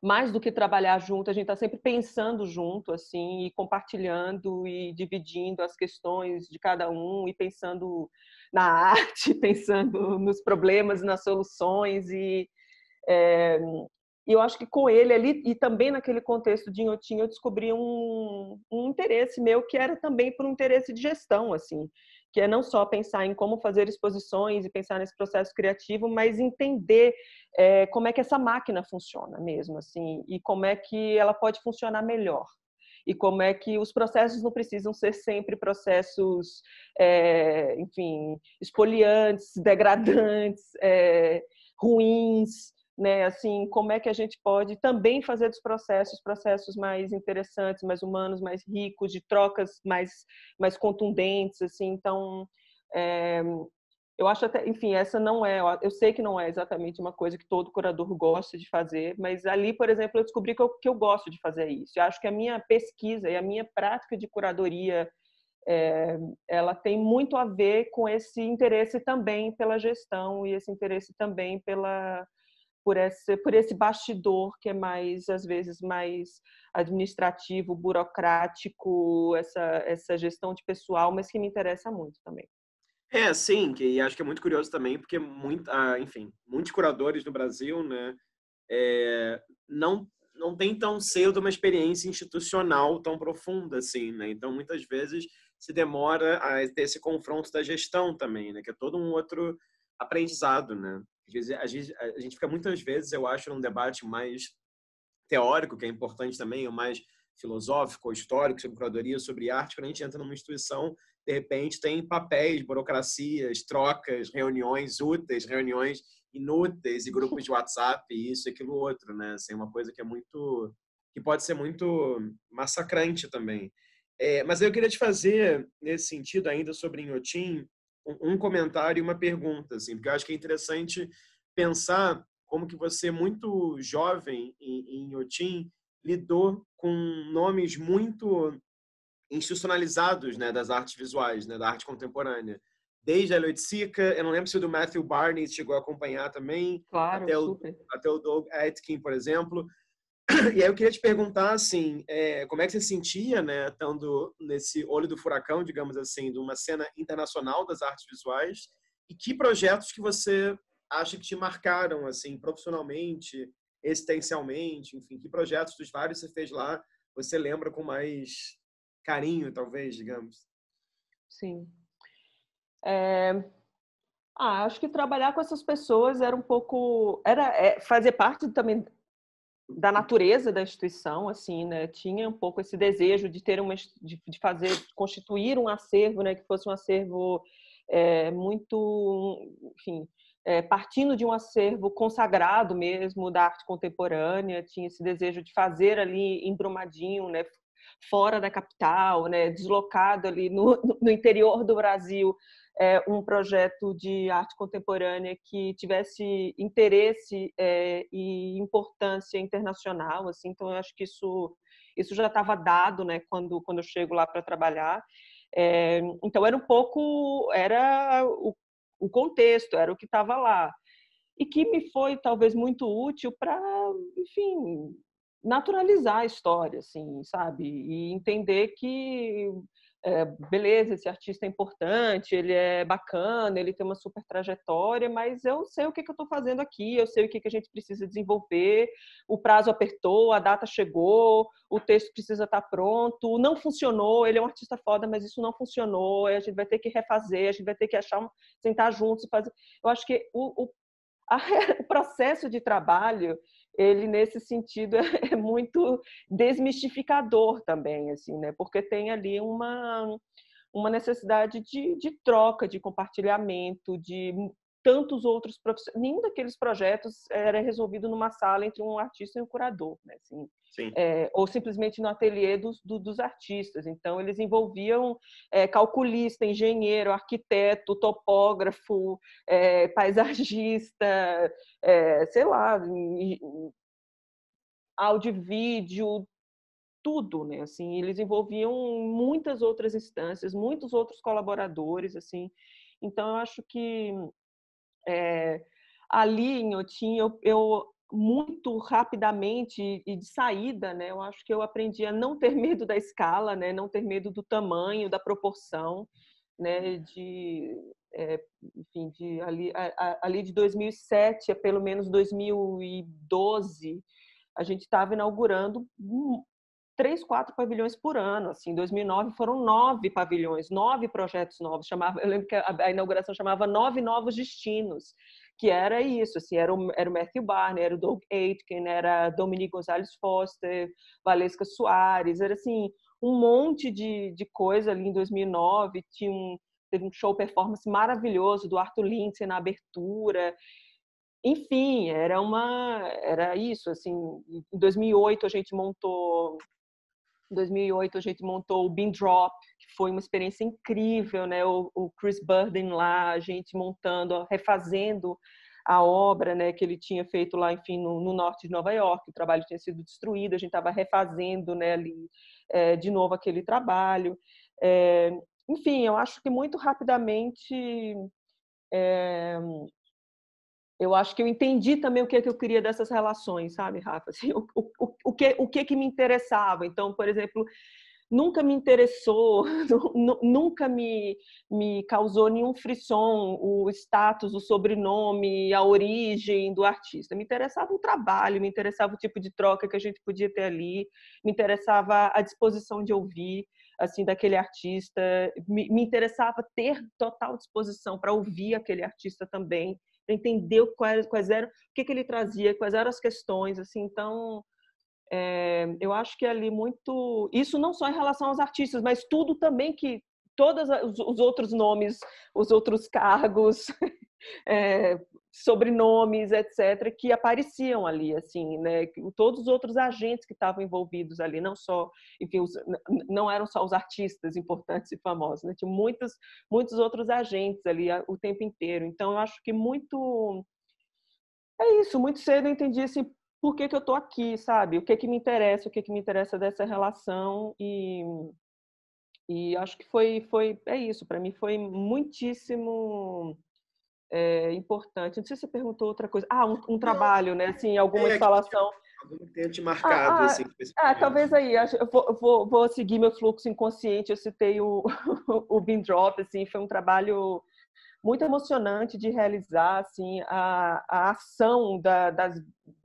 S2: mais do que trabalhar junto, a gente está sempre pensando junto, assim, e compartilhando e dividindo as questões de cada um e pensando na arte, pensando nos problemas, nas soluções e é, eu acho que com ele ali e também naquele contexto de Inhotim eu descobri um, um interesse meu que era também por um interesse de gestão, assim que é não só pensar em como fazer exposições e pensar nesse processo criativo, mas entender é, como é que essa máquina funciona mesmo, assim, e como é que ela pode funcionar melhor. E como é que os processos não precisam ser sempre processos, é, enfim, espoliantes, degradantes, é, ruins, né? Assim, como é que a gente pode também fazer dos processos processos mais interessantes, mais humanos, mais ricos, de trocas mais mais contundentes, assim. Então, é, eu acho até, enfim, essa não é, eu sei que não é exatamente uma coisa que todo curador gosta de fazer, mas ali, por exemplo, eu descobri que eu, que eu gosto de fazer isso. Eu acho que a minha pesquisa e a minha prática de curadoria é, ela tem muito a ver com esse interesse também pela gestão e esse interesse também pela, por esse, por esse bastidor que é mais, às vezes, mais administrativo, burocrático, essa, essa gestão de pessoal, mas que me interessa muito também.
S1: É, sim, e acho que é muito curioso também, porque, muito, ah, enfim, muitos curadores no Brasil, né, é, não não tem tão cedo uma experiência institucional tão profunda assim, né? Então muitas vezes se demora a ter esse confronto da gestão também, né? Que é todo um outro aprendizado, né? Às vezes, a gente fica muitas vezes, eu acho, num debate mais teórico, que é importante também, ou mais filosófico, ou histórico, sobre curadoria, sobre arte, quando a gente entra numa instituição, de repente tem papéis, burocracias, trocas, reuniões úteis, reuniões inúteis e grupos de WhatsApp, isso e aquilo outro, né? Assim, é uma coisa que é muito que pode ser muito massacrante também. É, mas eu queria te fazer, nesse sentido, ainda sobre Inhotim, um comentário e uma pergunta, assim, porque eu acho que é interessante pensar como que você, muito jovem em, em Otim, lidou com nomes muito institucionalizados né, das artes visuais, né, da arte contemporânea. Desde a Eleutica, eu não lembro se o do Matthew Barney chegou a acompanhar também, claro, até, super. o, até o Doug Atkin, por exemplo. E aí eu queria te perguntar, assim, é, como é que você sentia, né, estando nesse olho do furacão, digamos assim, de uma cena internacional das artes visuais, e que projetos que você acha que te marcaram, assim, profissionalmente, existencialmente, enfim, que projetos dos vários você fez lá você lembra com mais carinho, talvez, digamos? Sim. É...
S2: Ah, acho que trabalhar com essas pessoas era um pouco, era é, fazer parte também da natureza da instituição, assim, né? Tinha um pouco esse desejo de ter uma, de, de fazer, de constituir um acervo, né? Que fosse um acervo é, muito, enfim, é, partindo de um acervo consagrado mesmo da arte contemporânea, tinha esse desejo de fazer ali em Brumadinho, né? Fora da capital, né? Deslocado ali no, no interior do Brasil, é, um projeto de arte contemporânea que tivesse interesse é, e importância internacional, assim. Então, eu acho que isso isso já estava dado, né? Quando quando eu chego lá para trabalhar, é, então era um pouco era o, o contexto, era o que estava lá e que me foi talvez muito útil para, enfim, naturalizar a história, assim, sabe, e entender que é, beleza, esse artista é importante, ele é bacana, ele tem uma super trajetória, mas eu sei o que, que eu estou fazendo aqui, eu sei o que, que a gente precisa desenvolver, o prazo apertou, a data chegou, o texto precisa estar tá pronto, não funcionou, ele é um artista foda, mas isso não funcionou, a gente vai ter que refazer, a gente vai ter que achar, sentar juntos e fazer. Eu acho que o, o, a, o processo de trabalho ele nesse sentido é, é, muito desmistificador também, assim, né? Porque tem ali uma uma necessidade de, de troca, de compartilhamento, de tantos outros profissionais. Nenhum daqueles projetos era resolvido numa sala entre um artista e um curador, né? Assim, é, ou simplesmente no ateliê dos, do, dos artistas. Então, eles envolviam é, calculista, engenheiro, arquiteto, topógrafo, é, paisagista, é, sei lá, áudio vídeo, tudo, né? Assim, eles envolviam muitas outras instâncias, muitos outros colaboradores, assim. Então, eu acho que é, ali em Otim, eu, eu muito rapidamente e de saída, né? Eu acho que eu aprendi a não ter medo da escala, né? Não ter medo do tamanho, da proporção, né? De, é, enfim, de ali, a, ali de 2007 a pelo menos 2012, a gente estava inaugurando três, quatro pavilhões por ano. Assim, em 2009 foram nove pavilhões, nove projetos novos. Chamava, eu lembro que a, inauguração chamava Nove Novos Destinos, que era isso. Assim, era, o, era o Matthew Barney, era o Doug Aitken, era Dominique Gonzalez Foster, Valesca Soares. Era assim, um monte de, de coisa ali em 2009. Tinha um, teve um show performance maravilhoso do Arthur Lindsay na abertura enfim, era uma era isso, assim, em 2008 a gente montou em 2008 a gente montou o Bean Drop, que foi uma experiência incrível, né? O, o Chris Burden lá, a gente montando, refazendo a obra, né, que ele tinha feito lá, enfim, no, no norte de Nova York, o trabalho tinha sido destruído, a gente estava refazendo, né, ali, é, de novo aquele trabalho. É, enfim, eu acho que muito rapidamente é, eu acho que eu entendi também o que, é que eu queria dessas relações, sabe, Rafa? Assim, o, o, o, que, o que, que me interessava. Então, por exemplo, nunca me interessou, nunca me, me causou nenhum frisson o status, o sobrenome, a origem do artista. Me interessava o trabalho, me interessava o tipo de troca que a gente podia ter ali, me interessava a disposição de ouvir assim daquele artista, me, me interessava ter total disposição para ouvir aquele artista também entender quais, quais eram, o que, que ele trazia, quais eram as questões, assim, então é, eu acho que é ali muito isso não só em relação aos artistas, mas tudo também que todos os outros nomes, os outros cargos, é, sobrenomes, etc., que apareciam ali, assim, né? Todos os outros agentes que estavam envolvidos ali, não só, enfim, os, não eram só os artistas importantes e famosos, né? Tinha muitos, muitos outros agentes ali o tempo inteiro. Então, eu acho que muito. É isso, muito cedo eu entendi assim, por que, que eu estou aqui, sabe? O que, que me interessa, o que, que me interessa dessa relação e e acho que foi, foi é isso, para mim foi muitíssimo é, importante. Não sei se você perguntou outra coisa. Ah, um, um trabalho, né? Assim, alguma é, instalação.
S1: que tenha te ah, marcado, ah, assim. Ah, é, talvez
S2: aí. Eu vou, vou, vou, seguir meu fluxo inconsciente. Eu citei o, o Bean Drop, assim, foi um trabalho muito emocionante de realizar assim a, a ação da, das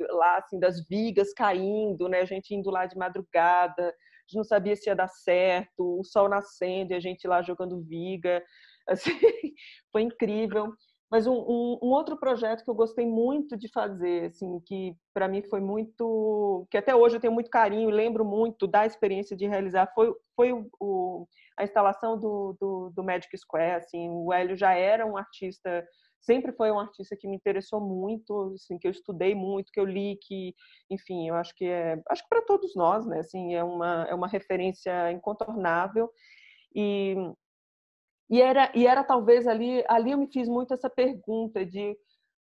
S2: lá assim das vigas caindo né a gente indo lá de madrugada a gente não sabia se ia dar certo, o sol nascendo e a gente lá jogando viga, assim, foi incrível. Mas um, um, um, outro projeto que eu gostei muito de fazer, assim, que para mim foi muito, que até hoje eu tenho muito carinho e lembro muito da experiência de realizar, foi, foi o, o, a instalação do, do, do Magic Square. Assim, o Hélio já era um artista sempre foi um artista que me interessou muito, assim, que eu estudei muito, que eu li, que, enfim, eu acho que é, acho que para todos nós, né, assim, é uma é uma referência incontornável e e era e era talvez ali ali eu me fiz muito essa pergunta de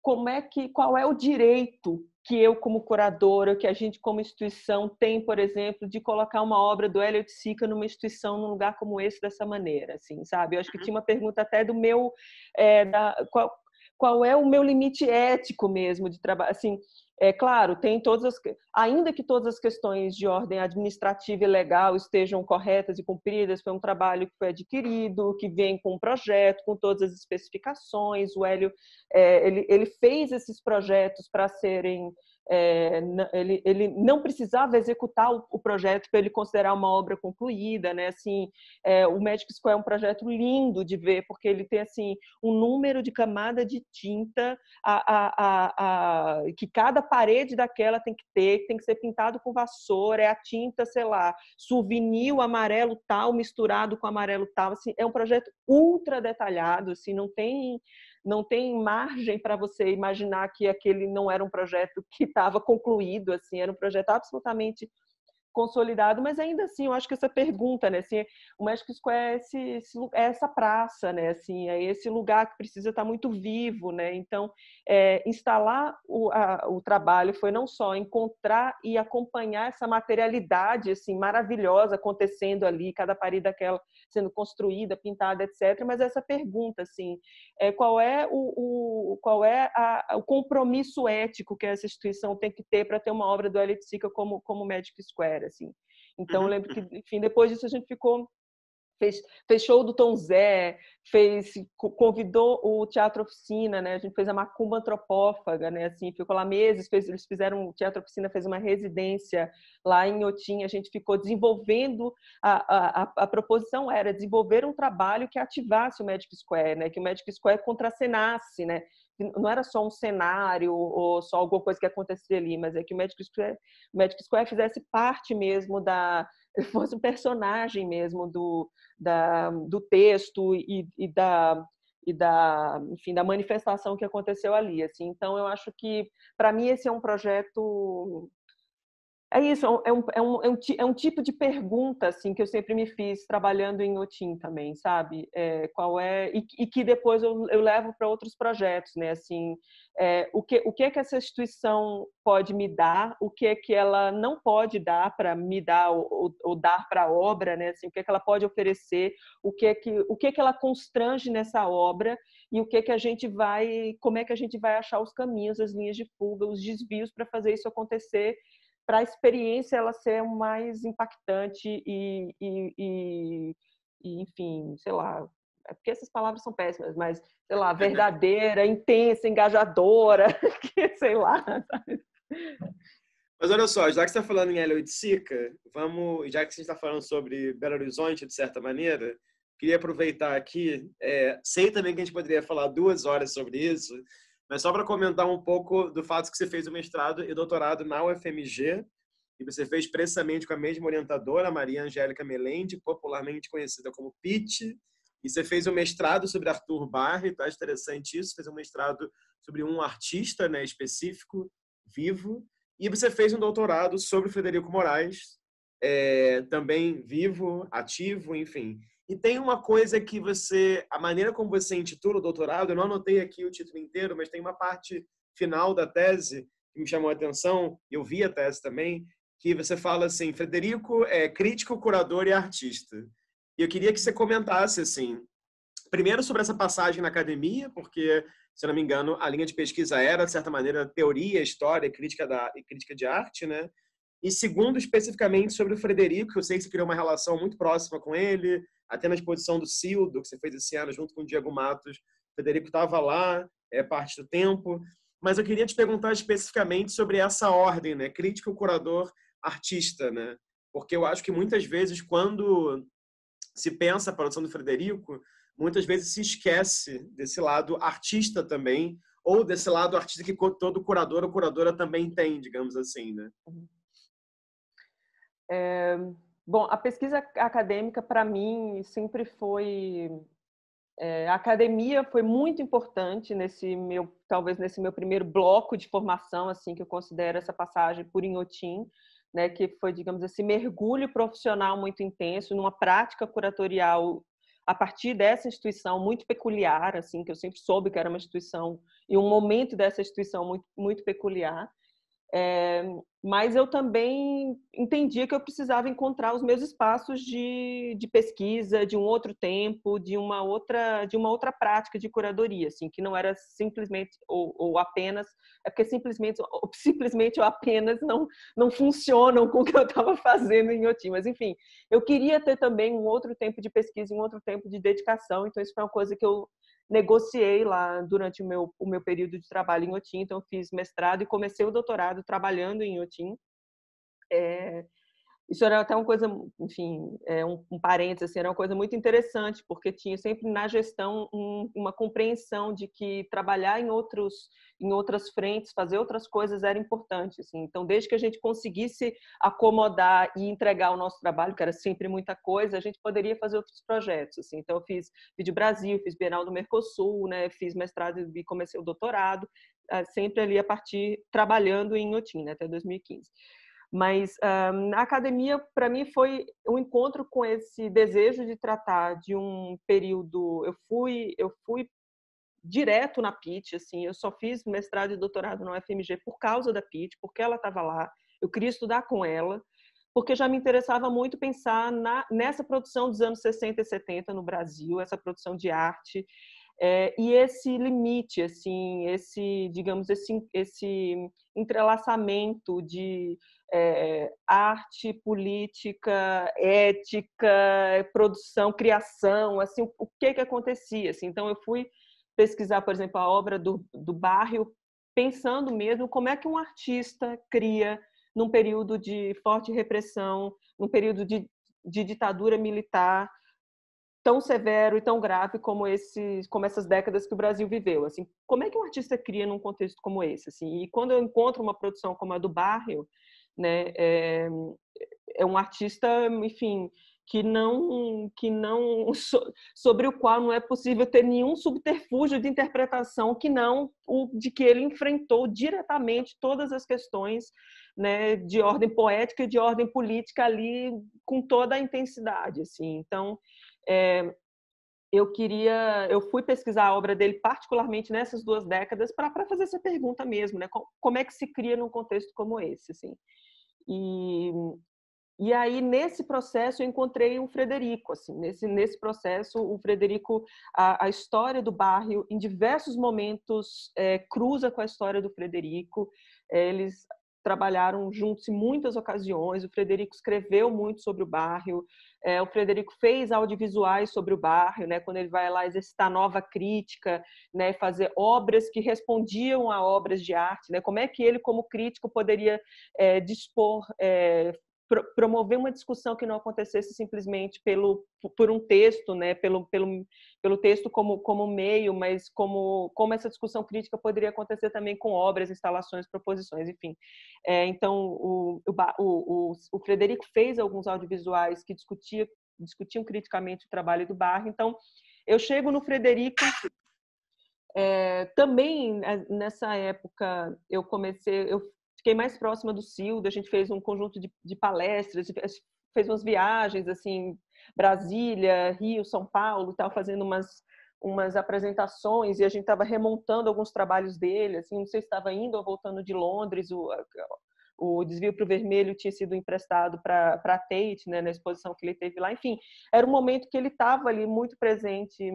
S2: como é que qual é o direito que eu como curadora, que a gente como instituição tem, por exemplo, de colocar uma obra do Elliot Sica numa instituição, num lugar como esse dessa maneira, assim, sabe? Eu acho que uhum. tinha uma pergunta até do meu, é, da, qual, qual é o meu limite ético mesmo de trabalho, assim, é claro, tem todas as, ainda que todas as questões de ordem administrativa e legal estejam corretas e cumpridas, foi um trabalho que foi adquirido, que vem com um projeto, com todas as especificações. O Hélio é, ele, ele fez esses projetos para serem é, ele, ele não precisava executar o, o projeto para ele considerar uma obra concluída, né? Assim, é, o Magic Square é um projeto lindo de ver porque ele tem assim um número de camada de tinta a, a, a, que cada parede daquela tem que ter, que tem que ser pintado com vassoura, é a tinta, sei lá, souvenir amarelo tal misturado com amarelo tal, assim, é um projeto ultra detalhado, assim, não tem não tem margem para você imaginar que aquele não era um projeto que estava concluído, assim, era um projeto absolutamente consolidado, mas ainda assim, eu acho que essa pergunta, né, assim, o Magic Square é, esse, esse, é essa praça, né, assim, é esse lugar que precisa estar muito vivo, né, então é, instalar o, a, o trabalho foi não só encontrar e acompanhar essa materialidade, assim, maravilhosa acontecendo ali, cada parede daquela sendo construída, pintada, etc, mas essa pergunta, assim, é, qual é o, o qual é a, o compromisso ético que essa instituição tem que ter para ter uma obra do Elipsica como, como Magic Square, assim. Então, eu uhum. lembro que, uhum. enfim, depois disso a gente ficou fez, fez do Tom Zé, fez, convidou o Teatro Oficina, né? A gente fez a Macumba Antropófaga, né? Assim, ficou lá meses, fez, eles fizeram, o Teatro Oficina fez uma residência lá em Otim, a gente ficou desenvolvendo, a, a, a proposição era desenvolver um trabalho que ativasse o Magic Square, né? Que o Magic Square contracenasse, né? não era só um cenário ou só alguma coisa que acontecia ali, mas é que o Magic Square, o Magic Square fizesse parte mesmo da fosse um personagem mesmo do, da, do texto e, e da e da, enfim, da manifestação que aconteceu ali, assim. Então eu acho que para mim esse é um projeto é isso, é um, é, um, é, um, é, é um tipo de pergunta assim que eu sempre me fiz trabalhando em Otim também, sabe? É, qual é e, e, que depois eu, eu levo para outros projetos, né? Assim, é, o que o que é que essa instituição pode me dar, o que é que ela não pode dar para me dar ou, ou dar para a obra, né? Assim, o que é que ela pode oferecer, o que é que o que é que ela constrange nessa obra e o que é que a gente vai, como é que a gente vai achar os caminhos, as linhas de fuga, os desvios para fazer isso acontecer para a experiência ela ser mais impactante e, e, e, e, enfim, sei lá, é porque essas palavras são péssimas, mas sei lá, verdadeira, intensa, engajadora, sei lá.
S1: Mas olha só, já que você está falando em de Sica, vamos, já que a gente está falando sobre Belo Horizonte de certa maneira, queria aproveitar aqui, é, sei também que a gente poderia falar duas horas sobre isso, mas só para comentar um pouco do fato que você fez o mestrado e doutorado na UFMG, e você fez precisamente com a mesma orientadora, Maria Angélica Melende, popularmente conhecida como Pit, E você fez um mestrado sobre Arthur Barre, tá interessante isso, fez um mestrado sobre um artista né, específico, vivo. E você fez um doutorado sobre Frederico Moraes, é, também vivo, ativo, enfim. E tem uma coisa que você, a maneira como você intitula o doutorado, eu não anotei aqui o título inteiro, mas tem uma parte final da tese que me chamou a atenção, eu vi a tese também, que você fala assim, Frederico é crítico, curador e artista. E eu queria que você comentasse assim, primeiro sobre essa passagem na academia, porque se não me engano, a linha de pesquisa era de certa maneira teoria, história, crítica da e crítica de arte, né? E segundo especificamente sobre o Frederico, eu sei que você criou uma relação muito próxima com ele, até na exposição do Cildo, que você fez esse ano junto com o Diego Matos, o Federico estava lá, é parte do tempo. Mas eu queria te perguntar especificamente sobre essa ordem, né? Crítico, curador, artista, né? Porque eu acho que muitas vezes, quando se pensa a produção do Frederico, muitas vezes se esquece desse lado artista também, ou desse lado artista que todo curador ou curadora também tem, digamos assim, né? Uhum.
S2: É, Bom, a pesquisa acadêmica, para mim, sempre foi. É, a academia foi muito importante nesse meu, talvez nesse meu primeiro bloco de formação, assim, que eu considero essa passagem por Inhotim, né, que foi, digamos, esse assim, mergulho profissional muito intenso, numa prática curatorial a partir dessa instituição muito peculiar, assim, que eu sempre soube que era uma instituição e um momento dessa instituição muito, muito peculiar. É, mas eu também entendia que eu precisava encontrar os meus espaços de, de, pesquisa, de um outro tempo, de uma outra de uma outra prática de curadoria, assim, que não era simplesmente ou, ou apenas, é porque simplesmente ou, simplesmente ou apenas não não funcionam com o que eu estava fazendo em Oti, mas enfim, eu queria ter também um outro tempo de pesquisa, um outro tempo de dedicação, então isso foi uma coisa que eu negociei lá durante o meu, o meu período de trabalho em Otim, então fiz mestrado e comecei o doutorado trabalhando em Otim. É, isso era até uma coisa, enfim, é um, um parênteses, assim, era uma coisa muito interessante, porque tinha sempre na gestão um, uma compreensão de que trabalhar em outros em outras frentes, fazer outras coisas era importante, assim. Então, desde que a gente conseguisse acomodar e entregar o nosso trabalho, que era sempre muita coisa, a gente poderia fazer outros projetos, assim. Então, eu fiz Vídeo Brasil, fiz Bienal do Mercosul, né, fiz mestrado e comecei o doutorado, eh, sempre ali a partir trabalhando em Inhotim, né, até 2015. Mas um, a academia, para mim, foi um encontro com esse desejo de tratar de um período. Eu fui, eu fui direto na PIT, assim, eu só fiz mestrado e doutorado na UFMG por causa da PIT, porque ela estava lá, eu queria estudar com ela, porque já me interessava muito pensar na, nessa produção dos anos 60 e 70 no Brasil, essa produção de arte, é, e esse limite, assim, esse, digamos, esse, esse entrelaçamento de é, arte, política, ética, produção, criação, assim, o, o que que acontecia. Assim. Então, eu fui pesquisar, por exemplo, a obra do, do Barrio, pensando mesmo como é que um artista cria num período de forte repressão, num período de, de ditadura militar tão severo e tão grave como esses, como essas décadas que o Brasil viveu. Assim, como é que um artista cria num contexto como esse? Assim, e quando eu encontro uma produção como a do Barrio, né? É, é um artista, enfim, que não que não sobre o qual não é possível ter nenhum subterfúgio de interpretação que não o de que ele enfrentou diretamente todas as questões né, de ordem poética e de ordem política ali com toda a intensidade assim então é, eu queria eu fui pesquisar a obra dele particularmente nessas duas décadas para fazer essa pergunta mesmo né como é que se cria num contexto como esse assim e, e aí, nesse processo, eu encontrei o Frederico. Assim, nesse, nesse processo, o Frederico, a, a história do bairro em diversos momentos, é, cruza com a história do Frederico. eles trabalharam juntos em muitas ocasiões. O Frederico escreveu muito sobre o bairro. É, o Frederico fez audiovisuais sobre o bairro, né, quando ele vai lá exercitar nova crítica, né, fazer obras que respondiam a obras de arte. Né, como é que ele, como crítico, poderia é, dispor é, pro, promover uma discussão que não acontecesse simplesmente pelo por um texto, né, pelo, pelo, pelo texto como, como meio, mas como, como essa discussão crítica poderia acontecer também com obras, instalações, proposições, enfim. É, então, o, o, o, o Frederico fez alguns audiovisuais que discutia, discutiam criticamente o trabalho do Barra, então eu chego no Frederico é, também né, nessa época eu comecei, eu fiquei mais próxima do Cildo, a gente fez um conjunto de, de palestras, fez umas viagens, assim, Brasília, Rio, São Paulo tal, fazendo umas, umas apresentações e a gente estava remontando alguns trabalhos dele, assim, não sei se estava indo ou voltando de Londres, o, o desvio para o vermelho tinha sido emprestado para Tate, né, na exposição que ele teve lá, enfim, era um momento que ele estava ali muito presente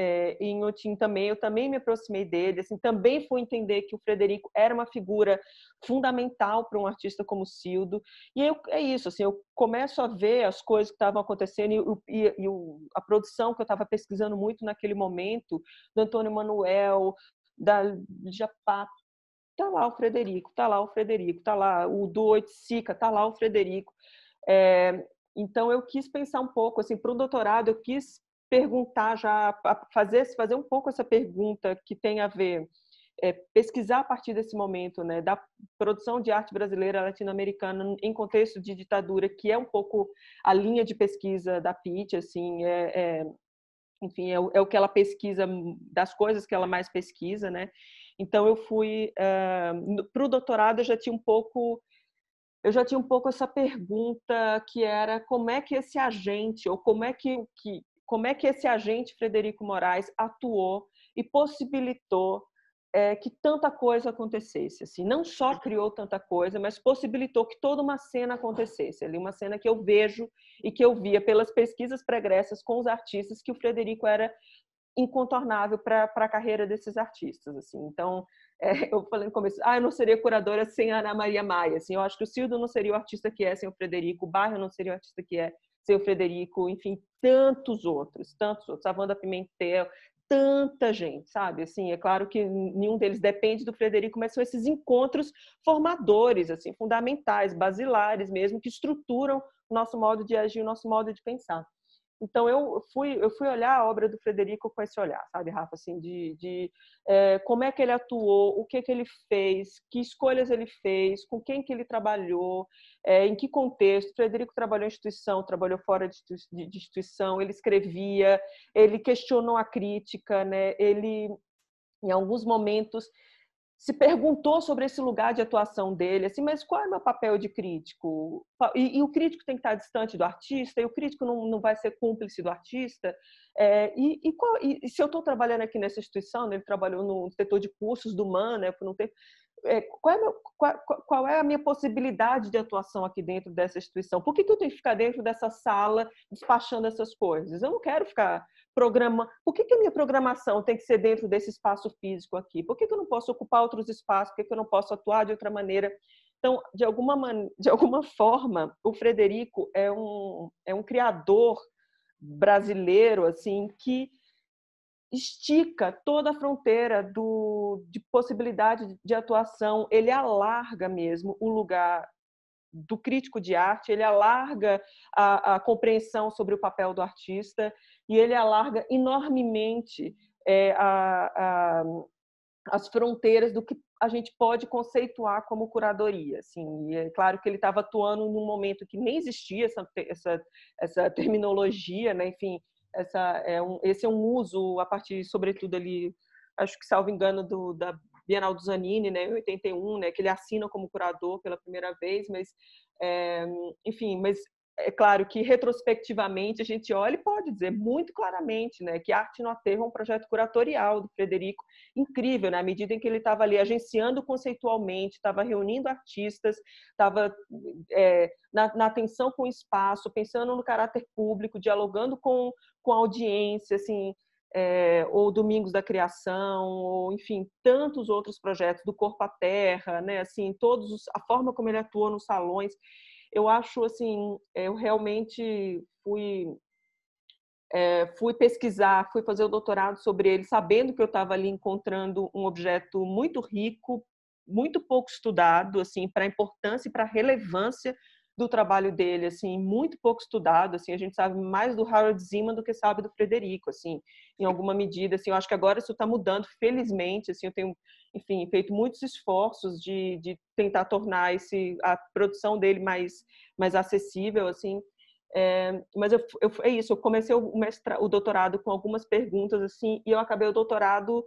S2: é, em Otim também, eu também me aproximei dele, assim, também fui entender que o Frederico era uma figura fundamental para um artista como Cildo, e eu, é isso, assim, eu começo a ver as coisas que estavam acontecendo e, e, e o, a produção que eu estava pesquisando muito naquele momento, do Antônio Manuel, da Japato, tá lá o Frederico, tá lá o Frederico, tá lá o do Oiticica, tá lá o Frederico. É, então eu quis pensar um pouco assim para o doutorado, eu quis perguntar já, fazer, fazer um pouco essa pergunta que tem a ver, é, pesquisar a partir desse momento, né, da produção de arte brasileira latino-americana em contexto de ditadura, que é um pouco a linha de pesquisa da Pitt assim, é, é enfim, é o, é o, que ela pesquisa, das coisas que ela mais pesquisa, né, então eu fui, uh, é, para o doutorado eu já tinha um pouco eu já tinha um pouco essa pergunta que era como é que esse agente ou como é que, que, como é que esse agente Frederico Moraes atuou e possibilitou é, que tanta coisa acontecesse. Assim, não só criou tanta coisa, mas possibilitou que toda uma cena acontecesse. Ali uma cena que eu vejo e que eu via pelas pesquisas pregressas com os artistas que o Frederico era incontornável para a carreira desses artistas. Assim, então é, eu falei no começo, ah, eu não seria curadora sem Ana Maria Maia. Assim, eu acho que o Cildo não seria o artista que é sem o Frederico, o Barrio não seria o artista que é seu Frederico, enfim, tantos outros, tantos outros, a Wanda Pimentel, tanta gente, sabe? Assim, é claro que nenhum deles depende do Frederico, mas são esses encontros formadores, assim, fundamentais, basilares mesmo, que estruturam o nosso modo de agir, o nosso modo de pensar. Então eu fui eu fui olhar a obra do Frederico com esse olhar, sabe, Rafa, assim de, de é, como é que ele atuou, o que é que ele fez, que escolhas ele fez, com quem que ele trabalhou, é, em que contexto. Frederico trabalhou em instituição, trabalhou fora de, de instituição, ele escrevia, ele questionou a crítica, né? Ele em alguns momentos se perguntou sobre esse lugar de atuação dele, assim, mas qual é o meu papel de crítico? E, e o crítico tem que estar distante do artista, e o crítico não, não vai ser cúmplice do artista. É, e, e, qual, e, se eu estou trabalhando aqui nessa instituição, né, ele trabalhou no setor de cursos do MAN, né, por um tempo é, qual, é meu, qual, qual, é a minha possibilidade de atuação aqui dentro dessa instituição? Por que, que eu tenho que ficar dentro dessa sala despachando essas coisas? Eu não quero ficar programa. Por que, que a minha programação tem que ser dentro desse espaço físico aqui? Por que, que eu não posso ocupar outros espaços? Por que, que eu não posso atuar de outra maneira? Então, de alguma, man... de alguma forma, o Frederico é um, é um criador brasileiro assim que estica toda a fronteira do, de possibilidade de atuação, ele alarga mesmo o lugar do crítico de arte, ele alarga a, a compreensão sobre o papel do artista, e ele alarga enormemente é, a, a, as fronteiras do que a gente pode conceituar como curadoria. Assim, e é claro que ele estava atuando num momento que nem existia essa, essa, essa terminologia, né? enfim, essa, é um, esse é um uso a partir, sobretudo, ali, acho que, salvo engano, do, da Bienal do Zanini, né, em 81, né, que ele assina como curador pela primeira vez, mas, é, enfim, mas é claro que retrospectivamente a gente olha e pode dizer muito claramente, né, que Arte no Aterro é um projeto curatorial do Frederico, incrível, na né, medida em que ele estava ali agenciando conceitualmente, estava reunindo artistas, estava é, na, na, atenção com o espaço, pensando no caráter público, dialogando com, com a audiência, assim, é, ou Domingos da Criação, ou enfim, tantos outros projetos do Corpo à Terra, né, assim, todos os, a forma como ele atua nos salões eu acho assim, eu realmente fui é, fui pesquisar, fui fazer o doutorado sobre ele, sabendo que eu estava ali encontrando um objeto muito rico, muito pouco estudado, assim, para a importância e para a relevância do trabalho dele, assim, muito pouco estudado, assim, a gente sabe mais do Harold Zima do que sabe do Frederico, assim, em alguma medida, assim, eu acho que agora isso está mudando, felizmente, assim, eu tenho, enfim, feito muitos esforços de, de tentar tornar esse, a produção dele mais, mais acessível, assim, é, mas eu, eu, é isso, eu comecei o, mestra, o doutorado com algumas perguntas, assim, e eu acabei o doutorado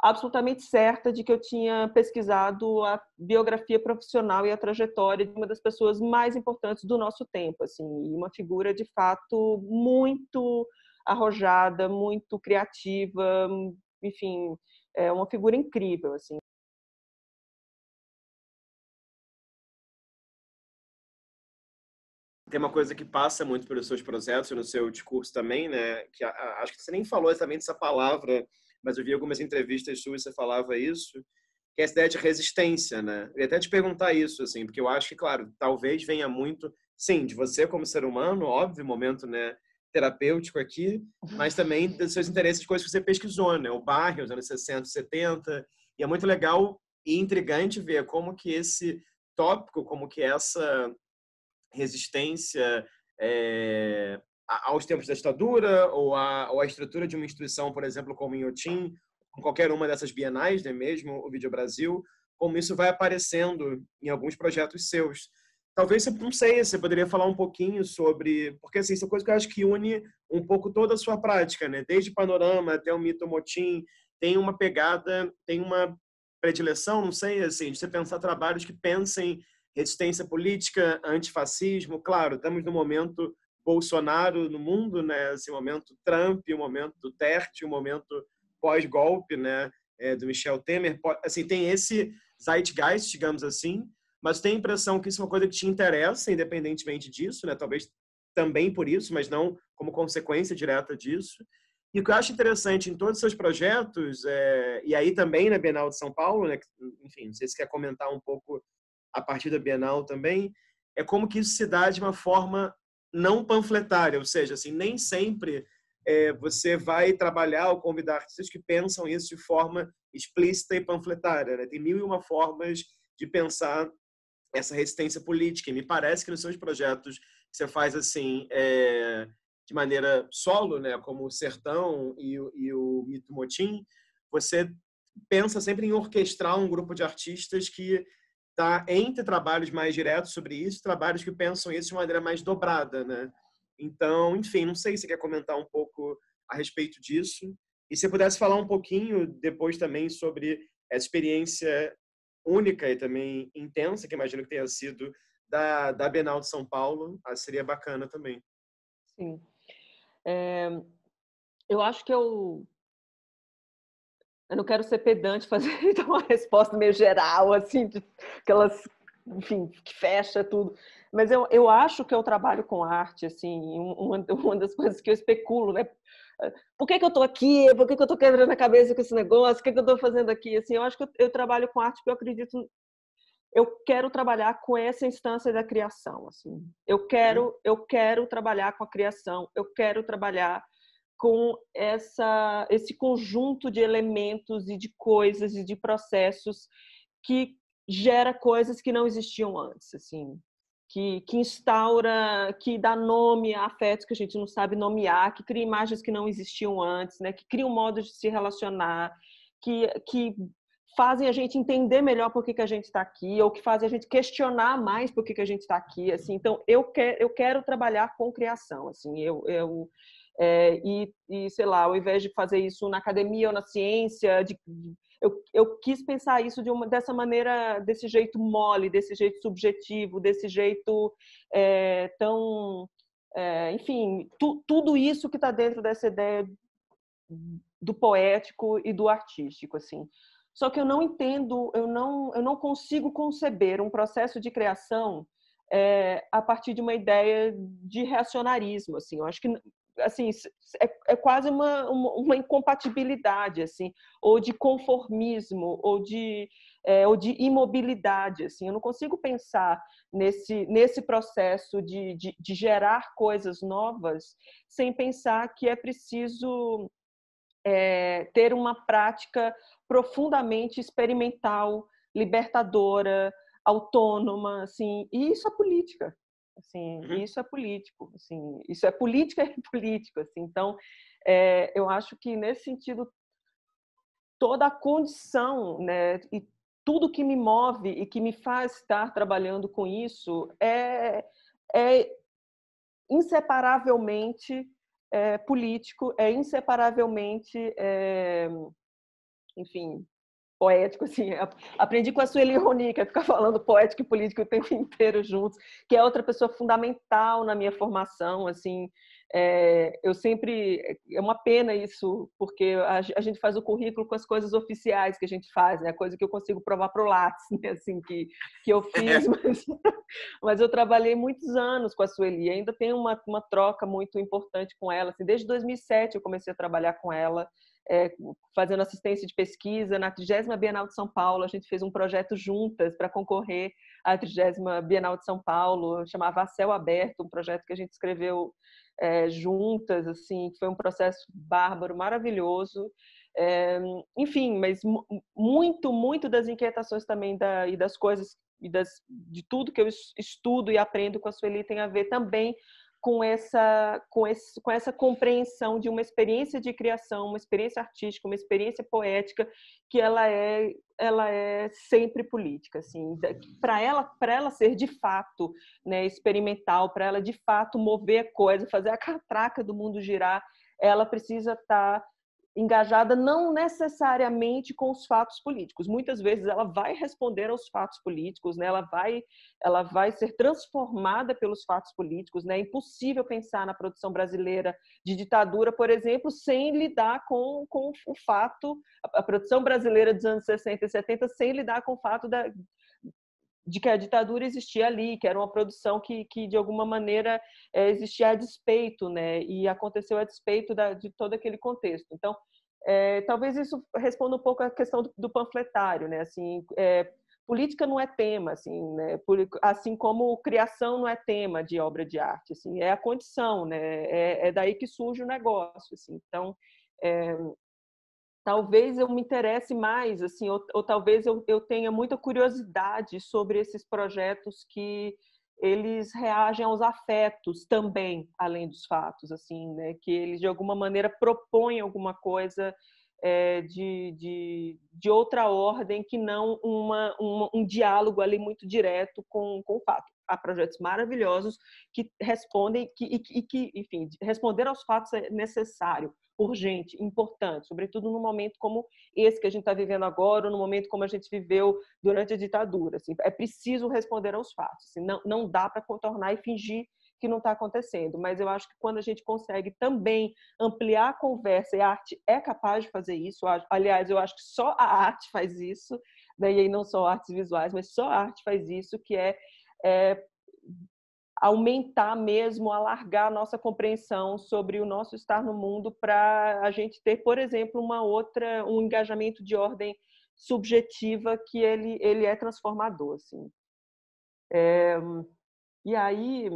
S2: absolutamente certa de que eu tinha pesquisado a biografia profissional e a trajetória de uma das pessoas mais importantes do nosso tempo, assim, uma figura de fato muito arrojada, muito criativa, enfim, é uma figura incrível, assim.
S1: tem uma coisa que passa muito pelos seus projetos, no seu discurso também, né? Que acho que você nem falou exatamente essa palavra mas eu vi algumas entrevistas suas você falava isso, que é essa ideia de resistência, né? E até te perguntar isso, assim, porque eu acho que, claro, talvez venha muito, sim, de você como ser humano, óbvio, momento, né? terapêutico aqui, mas também dos seus interesses de coisas que você pesquisou, né? O bairro, os anos 60, 70. E é muito legal e intrigante ver como que esse tópico, como que essa resistência é, aos tempos da ditadura ou a, ou a estrutura de uma instituição, por exemplo, como o Inhotim, com qualquer uma dessas bienais, né, mesmo o Vídeo Brasil, como isso vai aparecendo em alguns projetos seus. Talvez você, não sei, você poderia falar um pouquinho sobre. Porque, assim, isso é coisa que eu acho que une um pouco toda a sua prática, né? Desde Panorama até o Mito Motim, tem uma pegada, tem uma predileção, não sei, assim, de você pensar trabalhos que pensem resistência política, antifascismo. Claro, estamos no momento Bolsonaro no mundo, né? Esse assim, momento Trump, o momento do Terte, o momento pós-golpe, né? É, do Michel Temer. Assim, tem esse zeitgeist, digamos assim, mas tem a impressão que isso é uma coisa que te interessa, independentemente disso, né? Talvez também por isso, mas não como consequência direta disso. E o que eu acho interessante em todos os seus projetos, é, e aí também na Bienal de São Paulo, né, enfim, não sei se quer comentar um pouco a partir da Bienal também, é como que isso se dá de uma forma não panfletária, ou seja, assim, nem sempre é, você vai trabalhar ou convidar artistas que pensam isso de forma explícita e panfletária. Né? Tem mil e uma formas de pensar essa resistência política. E me parece que nos seus projetos você faz assim é, de maneira solo, né, como o Sertão e, o, e o Mito Motim, você pensa sempre em orquestrar um grupo de artistas que tá? entre trabalhos mais diretos sobre isso, trabalhos que pensam isso de maneira mais dobrada, né? Então, enfim, não sei se você quer comentar um pouco a respeito disso. E se pudesse falar um pouquinho depois também sobre essa experiência única e também intensa, que imagino que tenha sido, da, da Bienal de São Paulo, ah, seria bacana também.
S2: Sim. É, eu acho que eu eu não quero ser pedante, fazer então, uma resposta meio geral, assim, de, aquelas, enfim, que fecha tudo. Mas eu, eu acho que eu trabalho com arte, assim, uma, uma das coisas que eu especulo, né? Por que, que eu estou aqui? Por que, que eu estou quebrando a cabeça com esse negócio? O que, que eu estou fazendo aqui? Assim, eu acho que eu, eu trabalho com arte porque eu acredito eu quero trabalhar com essa instância da criação assim eu quero uhum. eu quero trabalhar com a criação eu quero trabalhar com essa, esse conjunto de elementos e de coisas e de processos que gera coisas que não existiam antes, assim, que, que instaura, que dá nome a afetos que a gente não sabe nomear, que cria imagens que não existiam antes, né, que cria um modo de se relacionar, que, que fazem a gente entender melhor por que, que a gente está aqui, ou que fazem a gente questionar mais por que, que a gente está aqui, assim. Então, eu, quer eu quero trabalhar com criação, assim. Eu, eu, é, e, e, sei lá, ao invés de fazer isso na academia ou na ciência, de, eu, eu, quis pensar isso de uma, dessa maneira, desse jeito mole, desse jeito subjetivo, desse jeito é, tão. É, enfim, tu, tudo isso que está dentro dessa ideia do poético e do artístico, assim. Só que eu não entendo, eu não, eu não consigo conceber um processo de criação é, a partir de uma ideia de reacionarismo, assim. Eu acho que assim, é, é quase uma, uma, uma, incompatibilidade, assim, ou de conformismo, ou de, é, ou de imobilidade, assim. Eu não consigo pensar nesse, nesse processo de, de, de gerar coisas novas sem pensar que é preciso é, ter uma prática profundamente experimental, libertadora, autônoma, assim, e isso é política, assim, uhum. isso é político, assim, isso é política e é político, assim, então é, eu acho que nesse sentido toda a condição, né, e tudo que me move e que me faz estar trabalhando com isso é, é inseparavelmente é, político, é inseparavelmente, é, enfim, poético, assim, aprendi com a Sueli Roni, que é ficar falando poético e político o tempo inteiro juntos, que é outra pessoa fundamental na minha formação, assim, é, eu sempre, é uma pena isso, porque a, a, gente faz o currículo com as coisas oficiais que a gente faz, né, coisa que eu consigo provar pro Lattes, né, assim, que, que eu fiz, mas, mas eu trabalhei muitos anos com a Sueli, ainda tenho uma, uma troca muito importante com ela, assim, desde 2007 eu comecei a trabalhar com ela, é, fazendo assistência de pesquisa na 30 Bienal de São Paulo. A gente fez um projeto juntas para concorrer à 30 Bienal de São Paulo, chamava Céu Aberto, um projeto que a gente escreveu é, juntas, assim, foi um processo bárbaro, maravilhoso. É, enfim, mas muito, muito das inquietações também da, e das coisas e das, de tudo que eu estudo e aprendo com a Sueli tem a ver também com essa, com, esse, com essa compreensão de uma experiência de criação, uma experiência artística, uma experiência poética, que ela é, ela é sempre política. Assim. Para ela, ela ser de fato né, experimental, para ela de fato mover a coisa, fazer a catraca do mundo girar, ela precisa estar. Tá engajada não necessariamente com os fatos políticos. Muitas vezes ela vai responder aos fatos políticos, né? ela, vai, ela vai ser transformada pelos fatos políticos. Né? É impossível pensar na produção brasileira de ditadura, por exemplo, sem lidar com, com o fato, a produção brasileira dos anos 60 e 70, sem lidar com o fato da, de que a ditadura existia ali, que era uma produção que, que de alguma maneira é, existia a despeito, né? E aconteceu a despeito da, de todo aquele contexto. Então, é, talvez isso responda um pouco à questão do, do panfletário, né? Assim, é, política não é tema, assim, né? assim como criação não é tema de obra de arte, assim, é a condição, né? É, é daí que surge o negócio, assim. Então, talvez eu me interesse mais, assim, ou, ou talvez eu, eu tenha muita curiosidade sobre esses projetos que eles reagem aos afetos também, além dos fatos, assim, né? Que eles de alguma maneira propõem alguma coisa é, de, de, de, outra ordem que não uma, uma, um diálogo ali muito direto com, com o fato. Há projetos maravilhosos que respondem que, e, que, enfim, responder aos fatos é necessário, urgente, importante, sobretudo num momento como esse que a gente está vivendo agora, ou num momento como a gente viveu durante a ditadura. Assim, é preciso responder aos fatos. Assim, não, não dá para contornar e fingir que não está acontecendo. Mas eu acho que quando a gente consegue também ampliar a conversa, e a arte é capaz de fazer isso, aliás, eu acho que só a arte faz isso, né? e aí não só artes visuais, mas só a arte faz isso, que é, é aumentar mesmo, alargar a nossa compreensão sobre o nosso estar no mundo para a gente ter, por exemplo, uma outra, um engajamento de ordem subjetiva que ele, ele é transformador, assim. É, e aí,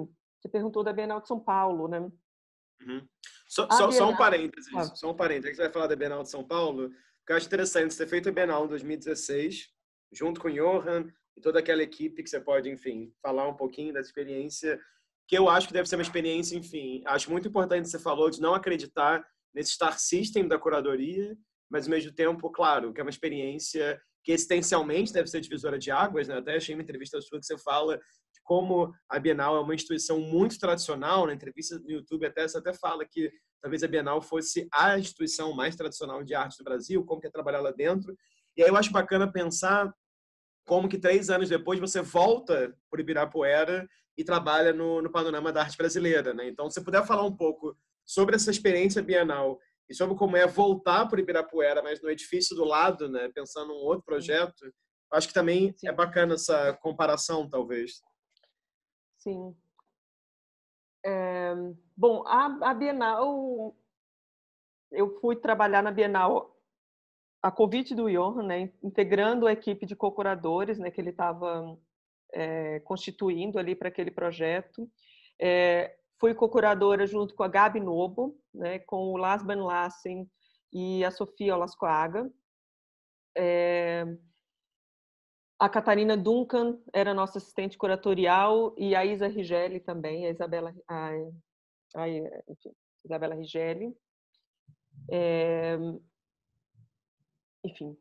S2: você perguntou da Bienal de São Paulo, né?
S1: Uhum. Só, só, Bienal... só, um parênteses, ah. só um parênteses. É você vai falar da Bienal de São Paulo, Porque eu acho interessante você ter feito a Bienal em 2016, junto com o Johan e toda aquela equipe que você pode, enfim, falar um pouquinho dessa experiência, que eu acho que deve ser uma experiência, enfim, acho muito importante você falou de não acreditar nesse star system da curadoria, mas ao mesmo tempo, claro, que é uma experiência que essencialmente deve ser divisora de águas, né? Até achei uma entrevista sua que você fala como a Bienal é uma instituição muito tradicional, na né, entrevista no YouTube até você até fala que talvez a Bienal fosse a instituição mais tradicional de arte do Brasil, como que é trabalhar lá dentro. E aí eu acho bacana pensar como que três anos depois você volta para Ibirapuera e trabalha no, no panorama da arte brasileira. Né? Então, se você puder falar um pouco sobre essa experiência bienal e sobre como é voltar para Ibirapuera, mas no edifício do lado, né? pensando em um outro projeto, acho que também Sim. é bacana essa comparação, talvez.
S2: Sim. É, bom, a, a Bienal, eu fui trabalhar na Bienal a convite do Johan, né, integrando a equipe de co-curadores né, que ele estava é, eh, constituindo ali para aquele projeto. É, fui co-curadora junto com a Gabi Nobo, né, com o Las Lassen e a Sofia Olascoaga. É, a Catarina Duncan era nossa assistente curatorial e a Isa Rigeli também, a Isabela, a, a, enfim, Isabela Rigeli. É, enfim,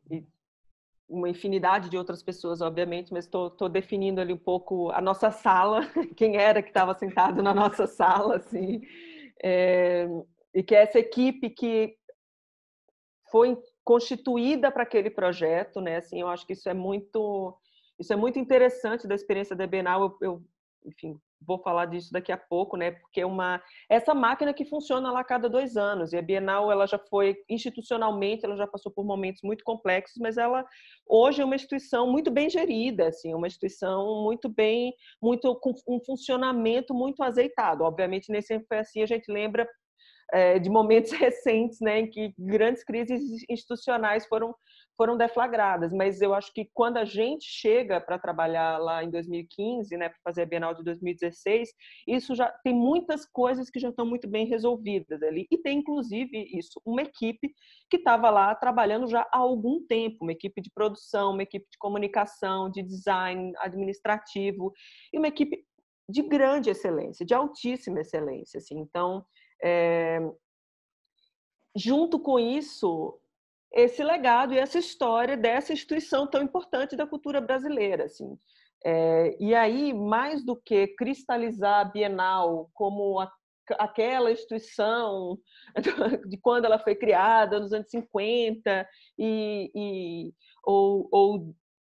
S2: uma infinidade de outras pessoas, obviamente, mas estou definindo ali um pouco a nossa sala, quem era que estava sentado na nossa sala, assim, é, e que é essa equipe que foi constituída para aquele projeto, né? Assim, eu acho que isso é muito, isso é muito interessante da experiência da Bienal. Eu, eu enfim, vou falar disso daqui a pouco, né? Porque é uma essa máquina que funciona lá a cada dois anos e a Bienal ela já foi institucionalmente, ela já passou por momentos muito complexos, mas ela hoje é uma instituição muito bem gerida, assim, é uma instituição muito bem, muito com um funcionamento muito azeitado. Obviamente nem sempre foi assim. A gente lembra é, de momentos recentes, né, em que grandes crises institucionais foram foram deflagradas, mas eu acho que quando a gente chega para trabalhar lá em 2015, né, para fazer a Bienal de 2016, isso já tem muitas coisas que já estão muito bem resolvidas ali e tem inclusive isso, uma equipe que estava lá trabalhando já há algum tempo, uma equipe de produção, uma equipe de comunicação, de design, administrativo e uma equipe de grande excelência, de altíssima excelência, assim. Então, é, junto com isso, esse legado e essa história dessa instituição tão importante da cultura brasileira, assim. É, e aí, mais do que cristalizar a Bienal como a, aquela instituição de quando ela foi criada, nos anos 50, e, e ou, ou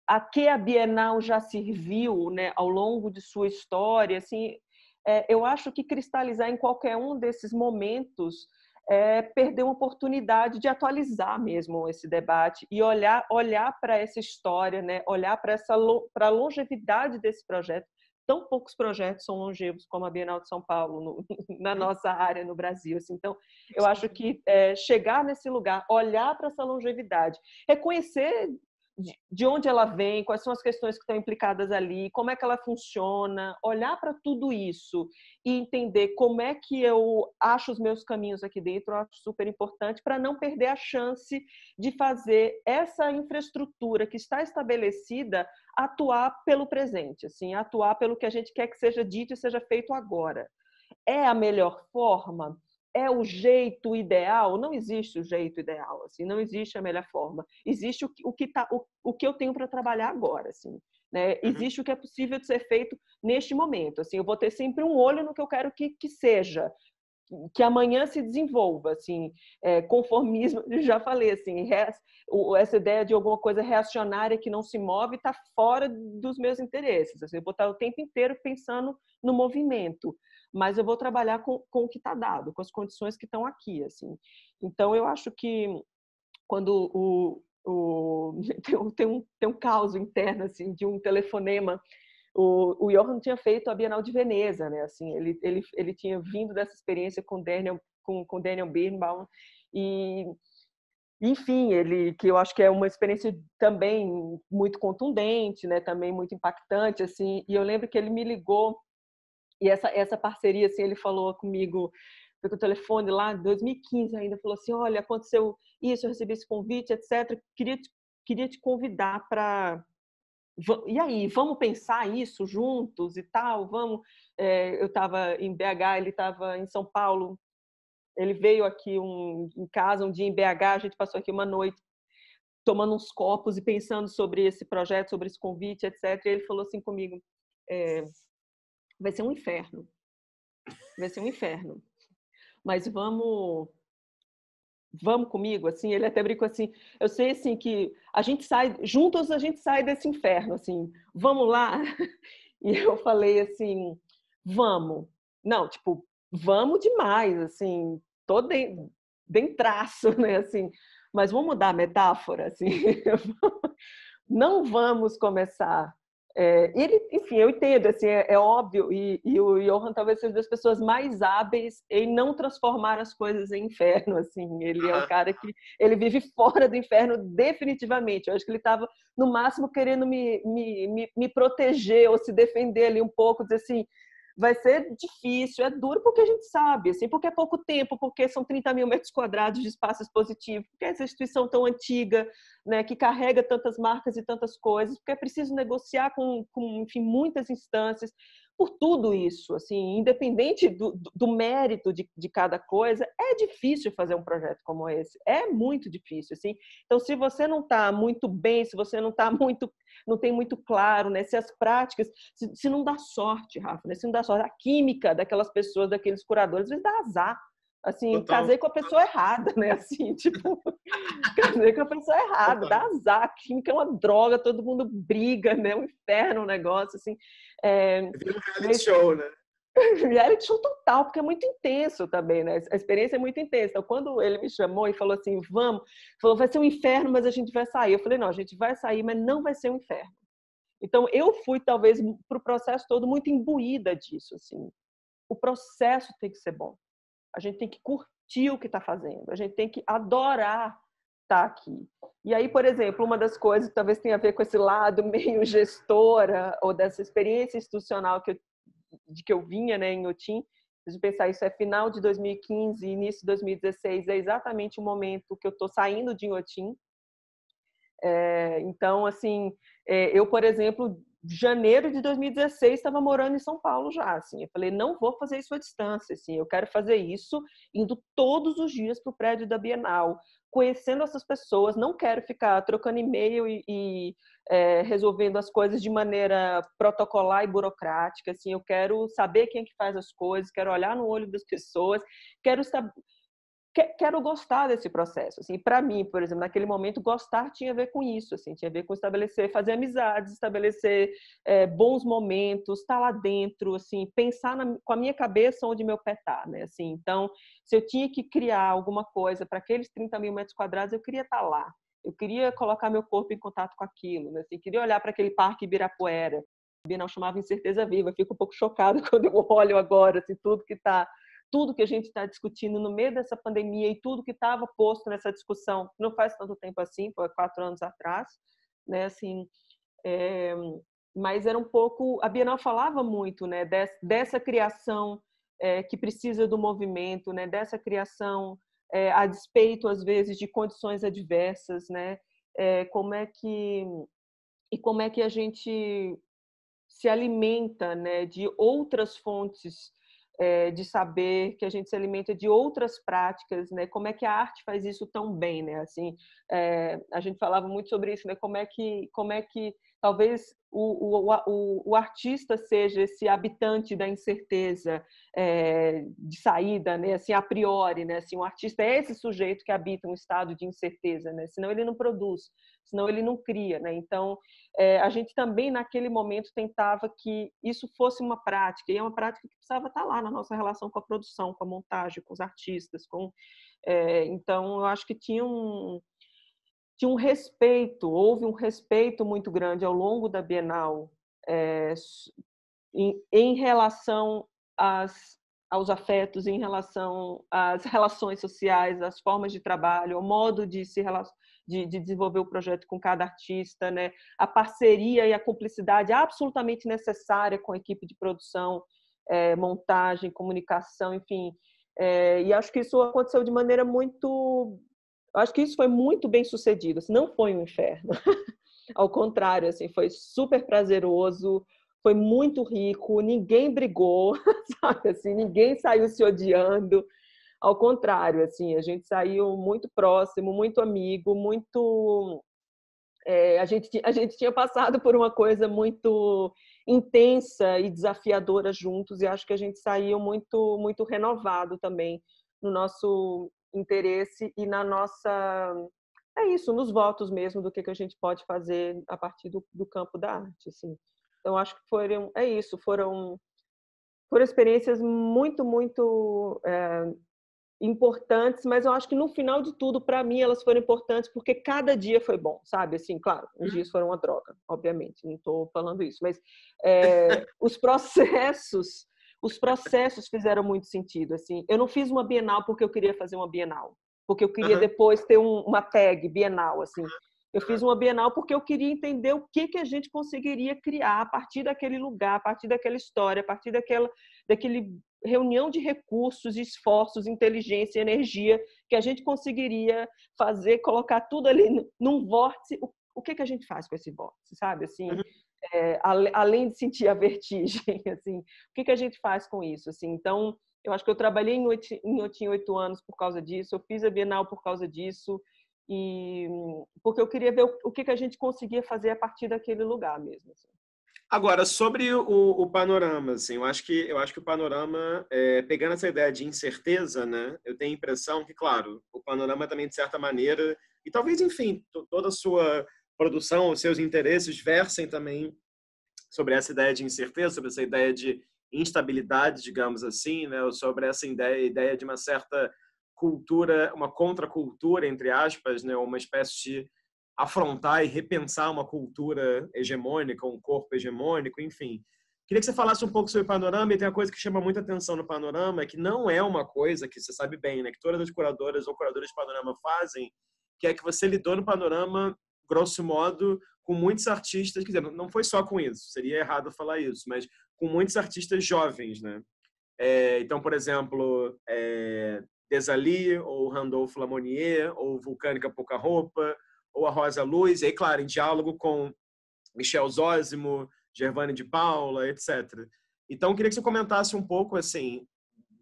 S2: a que a Bienal já serviu né, ao longo de sua história, assim, é, eu acho que cristalizar em qualquer um desses momentos é perder uma oportunidade de atualizar mesmo esse debate e olhar olhar para essa história, né? olhar para essa para a longevidade desse projeto. Tão poucos projetos são longevos como a Bienal de São Paulo no, na nossa área no Brasil. Assim. Então, eu acho que é, chegar nesse lugar, olhar para essa longevidade, reconhecer de onde ela vem, quais são as questões que estão implicadas ali, como é que ela funciona, olhar para tudo isso e entender como é que eu acho os meus caminhos aqui dentro, eu acho super importante para não perder a chance de fazer essa infraestrutura que está estabelecida atuar pelo presente, assim, atuar pelo que a gente quer que seja dito e seja feito agora. É a melhor forma? é o jeito ideal, não existe o jeito ideal, assim, não existe a melhor forma. Existe o que, o que, tá, o, o que eu tenho para trabalhar agora, assim. Né? Uhum. Existe o que é possível de ser feito neste momento. Assim, eu vou ter sempre um olho no que eu quero que, que seja, que amanhã se desenvolva, assim, é, conformismo, já falei, assim, o, essa ideia de alguma coisa reacionária que não se move está fora dos meus interesses, assim, eu vou estar o tempo inteiro pensando no movimento, mas eu vou trabalhar com, com o que está dado, com as condições que estão aqui, assim. Então, eu acho que quando o, o tem, tem, um, tem um caos interno, assim, de um telefonema o, o Johan tinha feito a Bienal de Veneza, né? Assim, ele, ele, ele tinha vindo dessa experiência com Daniel com, com Daniel Birnbaum e enfim, ele que eu acho que é uma experiência também muito contundente, né? Também muito impactante assim. E eu lembro que ele me ligou e essa, essa parceria, assim, ele falou comigo pelo telefone lá, 2015 ainda, falou assim, olha, aconteceu isso, eu recebi esse convite, etc. Queria te, queria te convidar para... E aí, vamos pensar isso juntos e tal, vamos... É, eu estava em BH, ele estava em São Paulo, ele veio aqui um, em casa um dia em BH, a gente passou aqui uma noite tomando uns copos e pensando sobre esse projeto, sobre esse convite, etc. E ele falou assim comigo, é, vai ser um inferno. Vai ser um inferno. Mas vamos vamos comigo, assim, ele até brincou assim, eu sei assim que a gente sai, juntos a gente sai desse inferno, assim, vamos lá. E eu falei assim, vamos. Não, tipo, vamos demais, assim, tô bem traço, né, assim, mas vamos mudar a metáfora, assim. Não vamos começar é, ele, enfim, eu entendo, assim, é, é óbvio, e, e, o Johan talvez seja das pessoas mais hábeis em não transformar as coisas em inferno, assim, ele é um cara que, ele vive fora do inferno definitivamente, eu acho que ele estava, no máximo, querendo me, me, me, me, proteger ou se defender ali um pouco, dizer assim, vai ser difícil, é duro porque a gente sabe, assim, porque é pouco tempo, porque são 30 mil metros quadrados de espaço expositivo, porque é essa instituição tão antiga, né, que carrega tantas marcas e tantas coisas, porque é preciso negociar com, com enfim, muitas instâncias por tudo isso, assim, independente do, do mérito de, de, cada coisa, é difícil fazer um projeto como esse, é muito difícil, assim. Então, se você não está muito bem, se você não está muito, não tem muito claro, né, se as práticas, se, se não dá sorte, Rafa, né, se não dá sorte, a química daquelas pessoas, daqueles curadores, às vezes dá azar, Assim, Total. casei com a pessoa errada, né? Assim, tipo, casei com a pessoa errada, Total. dá azar, a química é uma droga, todo mundo briga, né? Um inferno o um negócio, assim. É, Vira um show, né? reality show total, porque é muito intenso também, né? A experiência é muito intensa. Então, quando ele me chamou e falou assim, vamos, falou, vai ser um inferno, mas a gente vai sair. Eu falei, não, a gente vai sair, mas não vai ser um inferno. Então, eu fui, talvez, para o processo todo muito imbuída disso, assim. O processo tem que ser bom. A gente tem que curtir o que está fazendo, a gente tem que adorar estar tá aqui. E aí, por exemplo, uma das coisas que talvez tenha a ver com esse lado meio gestora ou dessa experiência institucional que eu, de que eu vinha né, em Otim, de pensar isso é final de 2015 início de 2016, é exatamente o momento que eu estou saindo de Otim. É, então, assim, é, eu, por exemplo, janeiro de 2016 estava morando em São Paulo já, assim. Eu falei, não vou fazer isso à distância, assim. Eu quero fazer isso indo todos os dias para o prédio da Bienal, conhecendo essas pessoas. Não quero ficar trocando e-mail e, e é, resolvendo as coisas de maneira protocolar e burocrática, assim. Eu quero saber quem é que faz as coisas, quero olhar no olho das pessoas, quero saber quero gostar desse processo. Assim, para mim, por exemplo, naquele momento, gostar tinha a ver com isso, assim, tinha a ver com estabelecer, fazer amizades, estabelecer é, bons momentos, estar tá lá dentro, assim, pensar na, com a minha cabeça onde meu pé está, né? Assim, então, se eu tinha que criar alguma coisa para aqueles 30 mil metros quadrados, eu queria estar tá lá. Eu queria colocar meu corpo em contato com aquilo, né? Assim, queria olhar para aquele parque Ibirapuera. O Bienal chamava Incerteza Viva. Eu fico um pouco chocado quando eu olho agora, assim, tudo que está tudo que a gente está discutindo no meio dessa pandemia e tudo que estava posto nessa discussão, não faz tanto tempo assim, foi quatro anos atrás, né? Assim, é, mas era um pouco, a Bienal falava muito, né? dessa criação é, que precisa do movimento, né? Dessa criação é, a despeito às vezes de condições adversas, né? como é que e como é que a gente se alimenta, né? De outras fontes é, de saber que a gente se alimenta de outras práticas, né? Como é que a arte faz isso tão bem, né? Assim, é, a gente falava muito sobre isso, né? Como é que, como é que talvez o, o, o, o artista seja esse habitante da incerteza é, de saída, né? Assim, a priori, né? Assim, o artista é esse sujeito que habita um estado de incerteza, né? Senão ele não produz senão ele não cria, né? Então, é, a gente também naquele momento tentava que isso fosse uma prática, e é uma prática que precisava estar tá lá na nossa relação com a produção, com a montagem, com os artistas, com... É, então, eu acho que tinha um, tinha um respeito, houve um respeito muito grande ao longo da Bienal é, em, em, relação às, aos afetos, em relação às relações sociais, às formas de trabalho, ao modo de se relacionar de, de desenvolver o projeto com cada artista, né? a parceria e a cumplicidade absolutamente necessária com a equipe de produção, é, montagem, comunicação, enfim. É, e acho que isso aconteceu de maneira muito. Acho que isso foi muito bem sucedido. Assim, não foi um inferno. Ao contrário, assim, foi super prazeroso, foi muito rico, ninguém brigou, sabe? Assim, ninguém saiu se odiando. Ao contrário, assim, a gente saiu muito próximo, muito amigo, muito é, a, gente, a gente tinha passado por uma coisa muito intensa e desafiadora juntos e acho que a gente saiu muito muito renovado também no nosso interesse e na nossa é isso nos votos mesmo do que, que a gente pode fazer a partir do, do campo da arte assim então acho que foram é isso foram foram experiências muito muito é, importantes, mas eu acho que no final de tudo, para mim, elas foram importantes porque cada dia foi bom, sabe? Assim, claro, os dias foram uma droga, obviamente, não estou falando isso, mas é, os processos, os processos fizeram muito sentido, assim. Eu não fiz uma Bienal porque eu queria fazer uma Bienal, porque eu queria uhum. depois ter um, uma tag Bienal, assim. Eu fiz tá. uma Bienal porque eu queria entender o que, que a gente conseguiria criar a partir daquele lugar, a partir daquela história, a partir daquela, daquele reunião de recursos, esforços, inteligência, energia que a gente conseguiria fazer, colocar tudo ali num vórtice. O, o que, que a gente faz com esse vórtice, sabe? Assim, uhum. é, além de sentir a vertigem, assim, o que, que a gente faz com isso? Assim, então, eu acho que eu trabalhei em oito, em oito, em oito anos por causa disso, eu fiz a Bienal por causa disso, e porque eu queria ver o, o que, que a gente conseguia fazer a partir daquele lugar mesmo. Assim.
S1: Agora, sobre o, o, panorama, assim, eu acho que, eu acho que o panorama, é, pegando essa ideia de incerteza, né, eu tenho a impressão que, claro, o panorama também, de certa maneira, e talvez, enfim, toda a sua produção, os seus interesses versem também sobre essa ideia de incerteza, sobre essa ideia de instabilidade, digamos assim, né, sobre essa ideia, ideia de uma certa cultura, uma contracultura, entre aspas, né, uma espécie de afrontar e repensar uma cultura hegemônica, um corpo hegemônico, enfim. Queria que você falasse um pouco sobre o panorama, e tem uma coisa que chama muita atenção no panorama, é que não é uma coisa que você sabe bem, né, que todas as curadoras ou curadores de panorama fazem, que é que você lidou no panorama, grosso modo, com muitos artistas, quer dizer, não foi só com isso, seria errado falar isso, mas com muitos artistas jovens, né? É, então, por exemplo, é, Desali, ou Randolph Lamonier, ou Vulcânica Pouca Roupa, ou a Rosa Luz, e aí, claro, em diálogo com Michel Zósimo, Gervane de Paula, etc. Então, eu queria que você comentasse um pouco, assim,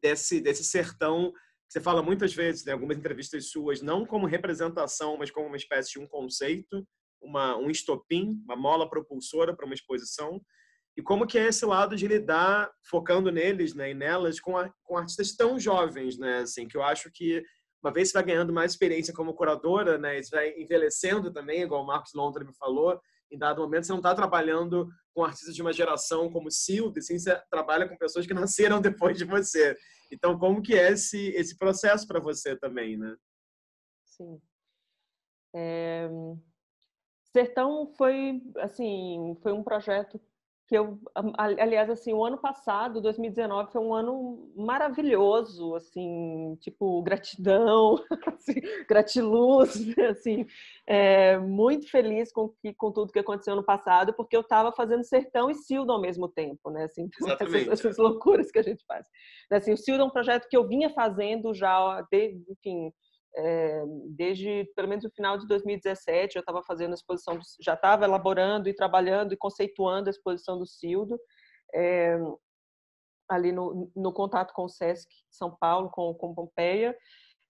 S1: desse, desse sertão que você fala muitas vezes, em né, algumas entrevistas suas, não como representação, mas como uma espécie de um conceito, uma, um estopim, uma mola propulsora para uma exposição, e como que é esse lado de lidar, focando neles né, e nelas, com, a, com artistas tão jovens, né, assim, que eu acho que uma vez você vai ganhando mais experiência como curadora, né, você vai envelhecendo também, igual o Marcos Londra me falou, em dado momento você não está trabalhando com artistas de uma geração como Silvio, sim você trabalha com pessoas que nasceram depois de você. Então, como que é esse, esse processo para você também, né?
S2: Sim. É... Sertão foi, assim, foi um projeto que eu, aliás, assim, o ano passado, 2019, foi um ano maravilhoso, assim, tipo, gratidão, assim, gratiluz, assim, é, muito feliz com, que, com tudo que aconteceu no passado, porque eu estava fazendo sertão e Silda ao mesmo tempo, né, assim, essas, essas, loucuras que a gente faz. Assim, o Silda é um projeto que eu vinha fazendo já, enfim, é, desde pelo menos o final de 2017 eu estava fazendo a exposição, do, já estava elaborando e trabalhando e conceituando a exposição do Cildo é, ali no, no, contato com o Sesc São Paulo, com, com Pompeia.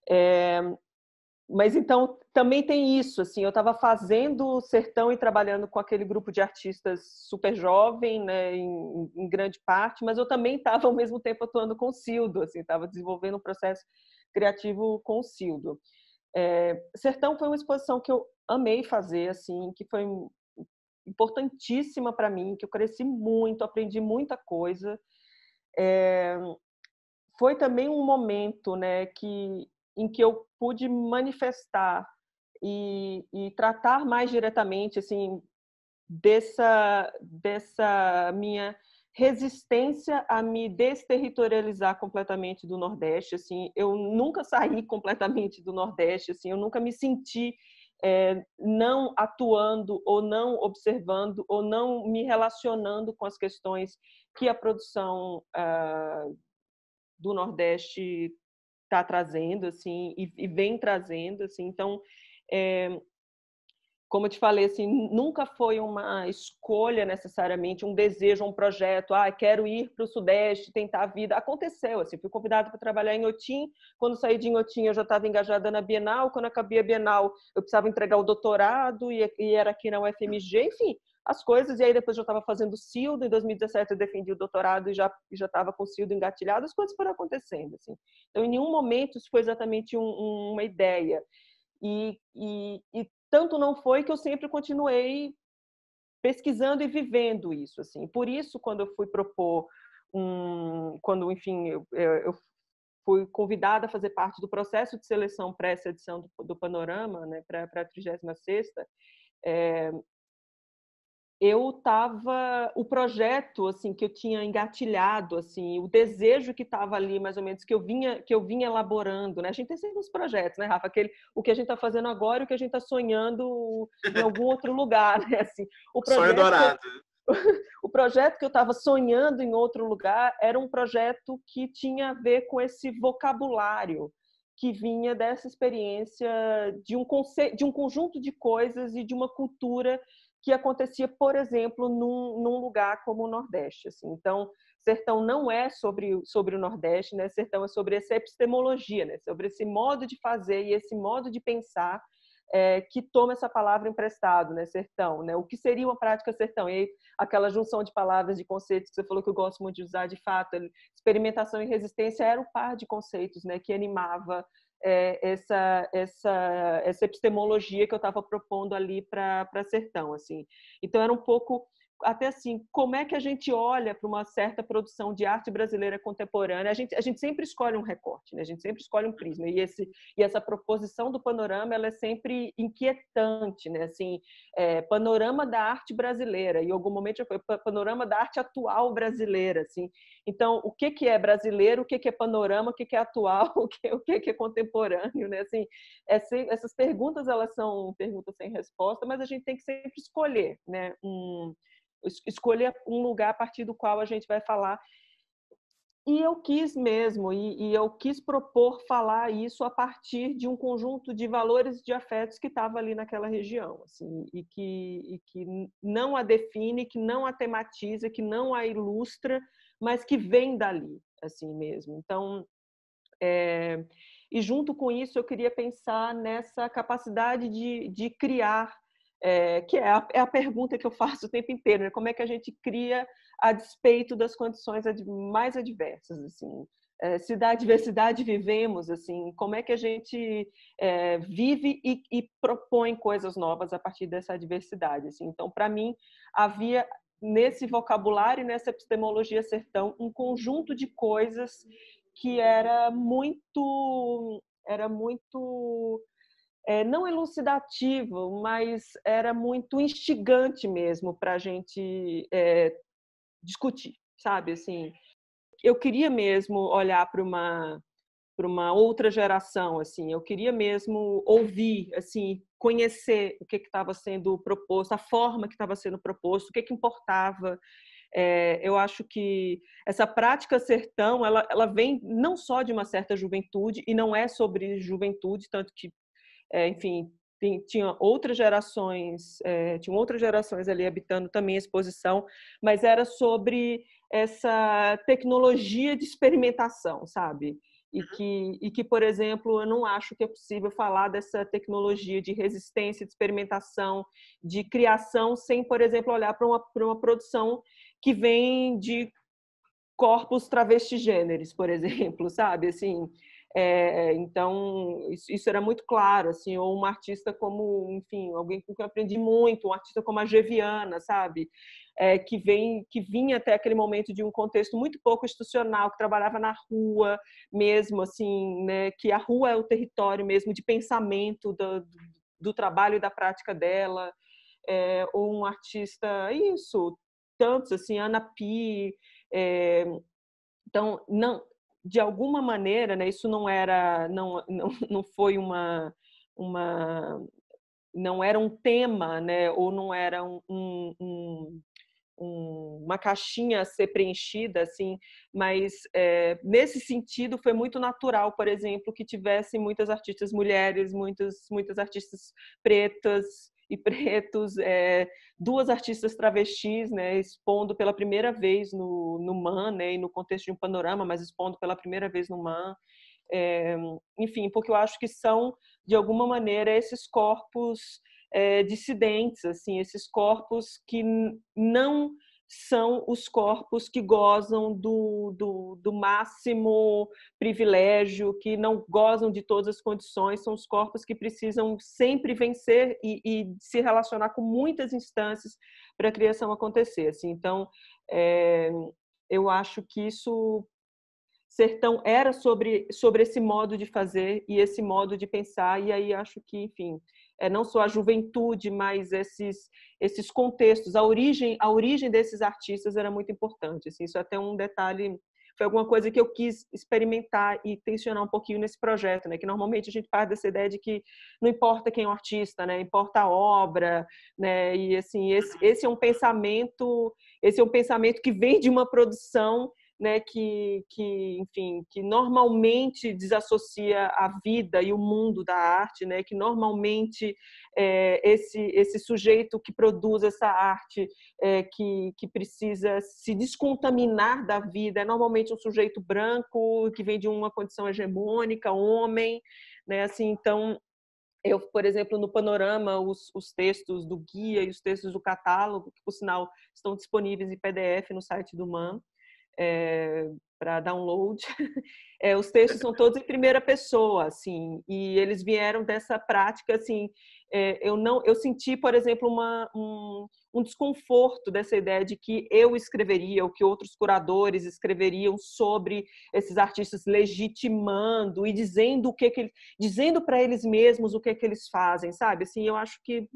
S2: É, mas então também tem isso, assim, eu estava fazendo o sertão e trabalhando com aquele grupo de artistas super jovem, né, em, em grande parte, mas eu também estava ao mesmo tempo atuando com o Cildo, assim, estava desenvolvendo um processo criativo com o Cildo. É, sertão foi uma exposição que eu amei fazer, assim, que foi importantíssima para mim, que eu cresci muito, aprendi muita coisa. É, foi também um momento, né, que em que eu pude manifestar e, e tratar mais diretamente assim dessa dessa minha resistência a me desterritorializar completamente do Nordeste. Assim, eu nunca saí completamente do Nordeste. Assim, eu nunca me senti é, não atuando ou não observando ou não me relacionando com as questões que a produção uh, do Nordeste está trazendo, assim, e, e, vem trazendo, assim, então, é, como eu te falei, assim, nunca foi uma escolha necessariamente, um desejo, um projeto, ah, quero ir para o Sudeste, tentar a vida. Aconteceu, assim, fui convidada para trabalhar em Otim, quando saí de Otim eu já estava engajada na Bienal, quando acabei a Bienal eu precisava entregar o doutorado e, e era aqui na UFMG, enfim, as coisas, e aí depois eu estava fazendo o Cildo, em 2017 eu defendi o doutorado e já já estava com o Cildo engatilhado, as coisas foram acontecendo, assim. Então, em nenhum momento isso foi exatamente um, uma ideia. E, e, e tanto não foi que eu sempre continuei pesquisando e vivendo isso, assim. Por isso, quando eu fui propor um... Quando, enfim, eu, eu fui convidada a fazer parte do processo de seleção para essa edição do, do Panorama, né, para a 36ª, é, eu estava o projeto assim que eu tinha engatilhado assim o desejo que estava ali mais ou menos que eu vinha que eu vinha elaborando né a gente tem sempre uns projetos né Rafa aquele o que a gente está fazendo agora e o que a gente está sonhando em algum outro lugar né assim o projeto Sonho dourado. o projeto que eu estava sonhando em outro lugar era um projeto que tinha a ver com esse vocabulário que vinha dessa experiência de um conce de um conjunto de coisas e de uma cultura que acontecia, por exemplo, num, num lugar como o Nordeste. Assim. Então, Sertão não é sobre, sobre o Nordeste, né? Sertão é sobre essa epistemologia, né? sobre esse modo de fazer e esse modo de pensar é, que toma essa palavra emprestado, né? Sertão, né? O que seria uma prática sertão? E aí, aquela junção de palavras, de conceitos que você falou que eu gosto muito de usar, de fato, experimentação e resistência era o par de conceitos, né? Que animava é, essa, essa, essa epistemologia que eu estava propondo ali para sertão. assim. Então, era um pouco até assim, como é que a gente olha para uma certa produção de arte brasileira contemporânea? A gente, a gente sempre escolhe um recorte, né? a gente sempre escolhe um prisma, e, esse, e essa proposição do panorama ela é sempre inquietante, né? assim, é, panorama da arte brasileira, e em algum momento já foi panorama da arte atual brasileira. Assim. Então, o que, que é brasileiro, o que, que é panorama, o que, que é atual, o que, o que, que é contemporâneo? Né? Assim, é essas perguntas elas são perguntas sem resposta, mas a gente tem que sempre escolher né? um, escolher um lugar a partir do qual a gente vai falar. E eu quis mesmo, e, e eu quis propor falar isso a partir de um conjunto de valores de afetos que estava ali naquela região, assim, e que, e que não a define, que não a tematiza, que não a ilustra, mas que vem dali, assim mesmo. Então, é, e junto com isso, eu queria pensar nessa capacidade de, de criar é, que é a, é a, pergunta que eu faço o tempo inteiro, né? como é que a gente cria a despeito das condições ad, mais adversas, assim, é, se da adversidade vivemos, assim, como é que a gente eh, vive e, e, propõe coisas novas a partir dessa adversidade, assim, então para mim havia nesse vocabulário nessa epistemologia sertão um conjunto de coisas que era muito era muito é, não elucidativo, mas era muito instigante mesmo para a gente é, discutir, sabe? Assim, eu queria mesmo olhar para uma para uma outra geração, assim, eu queria mesmo ouvir, assim, conhecer o que estava sendo proposto, a forma que estava sendo proposto, o que, que importava. É, eu acho que essa prática sertão, ela, ela vem não só de uma certa juventude, e não é sobre juventude, tanto que é, enfim, tinha outras gerações, é, outras gerações ali habitando também a exposição, mas era sobre essa tecnologia de experimentação, sabe? E uhum. que, e que, por exemplo, eu não acho que é possível falar dessa tecnologia de resistência, de experimentação, de criação, sem, por exemplo, olhar para uma, uma produção que vem de corpos travestigêneros, por exemplo, sabe? Assim, é, então, isso, isso, era muito claro, assim, ou uma artista como, enfim, alguém com quem eu aprendi muito, um artista como a Geviana, sabe? É, que, vem, que vinha até aquele momento de um contexto muito pouco institucional, que trabalhava na rua mesmo, assim, né? Que a rua é o território mesmo de pensamento do, do trabalho e da prática dela. É, ou um artista, isso, tantos, assim, Ana Pi, é, então, não, de alguma maneira, né, isso não era, não, não, não foi uma, uma, não era um tema, né, ou não era um, um, um, uma caixinha a ser preenchida, assim, mas é, nesse sentido foi muito natural, por exemplo, que tivessem muitas artistas mulheres, muitas, muitas artistas pretas, e pretos, é, duas artistas travestis, né, expondo pela primeira vez no, no MAN, né, e no contexto de um panorama, mas expondo pela primeira vez no MAN. É, enfim, porque eu acho que são, de alguma maneira, esses corpos é, dissidentes, assim, esses corpos que não são os corpos que gozam do, do, do, máximo privilégio, que não gozam de todas as condições, são os corpos que precisam sempre vencer e, e se relacionar com muitas instâncias para a criação acontecer. Assim. Então, é, eu acho que isso. Sertão era sobre, sobre esse modo de fazer e esse modo de pensar, e aí acho que, enfim, é, não só a juventude, mas esses, esses contextos, a origem, a origem desses artistas era muito importante. Assim, isso é até um detalhe, foi alguma coisa que eu quis experimentar e tensionar um pouquinho nesse projeto, né? Que normalmente a gente parte dessa ideia de que não importa quem é o artista, né? Importa a obra, né? E assim, esse, esse é um pensamento, esse é um pensamento que vem de uma produção né, que, que, enfim, que normalmente desassocia a vida e o mundo da arte, né, que normalmente é, esse, esse sujeito que produz essa arte, é, que, que precisa se descontaminar da vida, é normalmente um sujeito branco, que vem de uma condição hegemônica, homem, né, assim, então eu, por exemplo, no Panorama, os, os, textos do guia e os textos do catálogo, que por sinal estão disponíveis em PDF no site do MAM, é, eh, para download. É, os textos são todos em primeira pessoa, assim, e eles vieram dessa prática, assim, é, eu não, eu senti, por exemplo, uma, um, um, desconforto dessa ideia de que eu escreveria, ou que outros curadores escreveriam sobre esses artistas legitimando e dizendo o que, que eles, dizendo para eles mesmos o que que eles fazem, sabe? Assim, eu acho que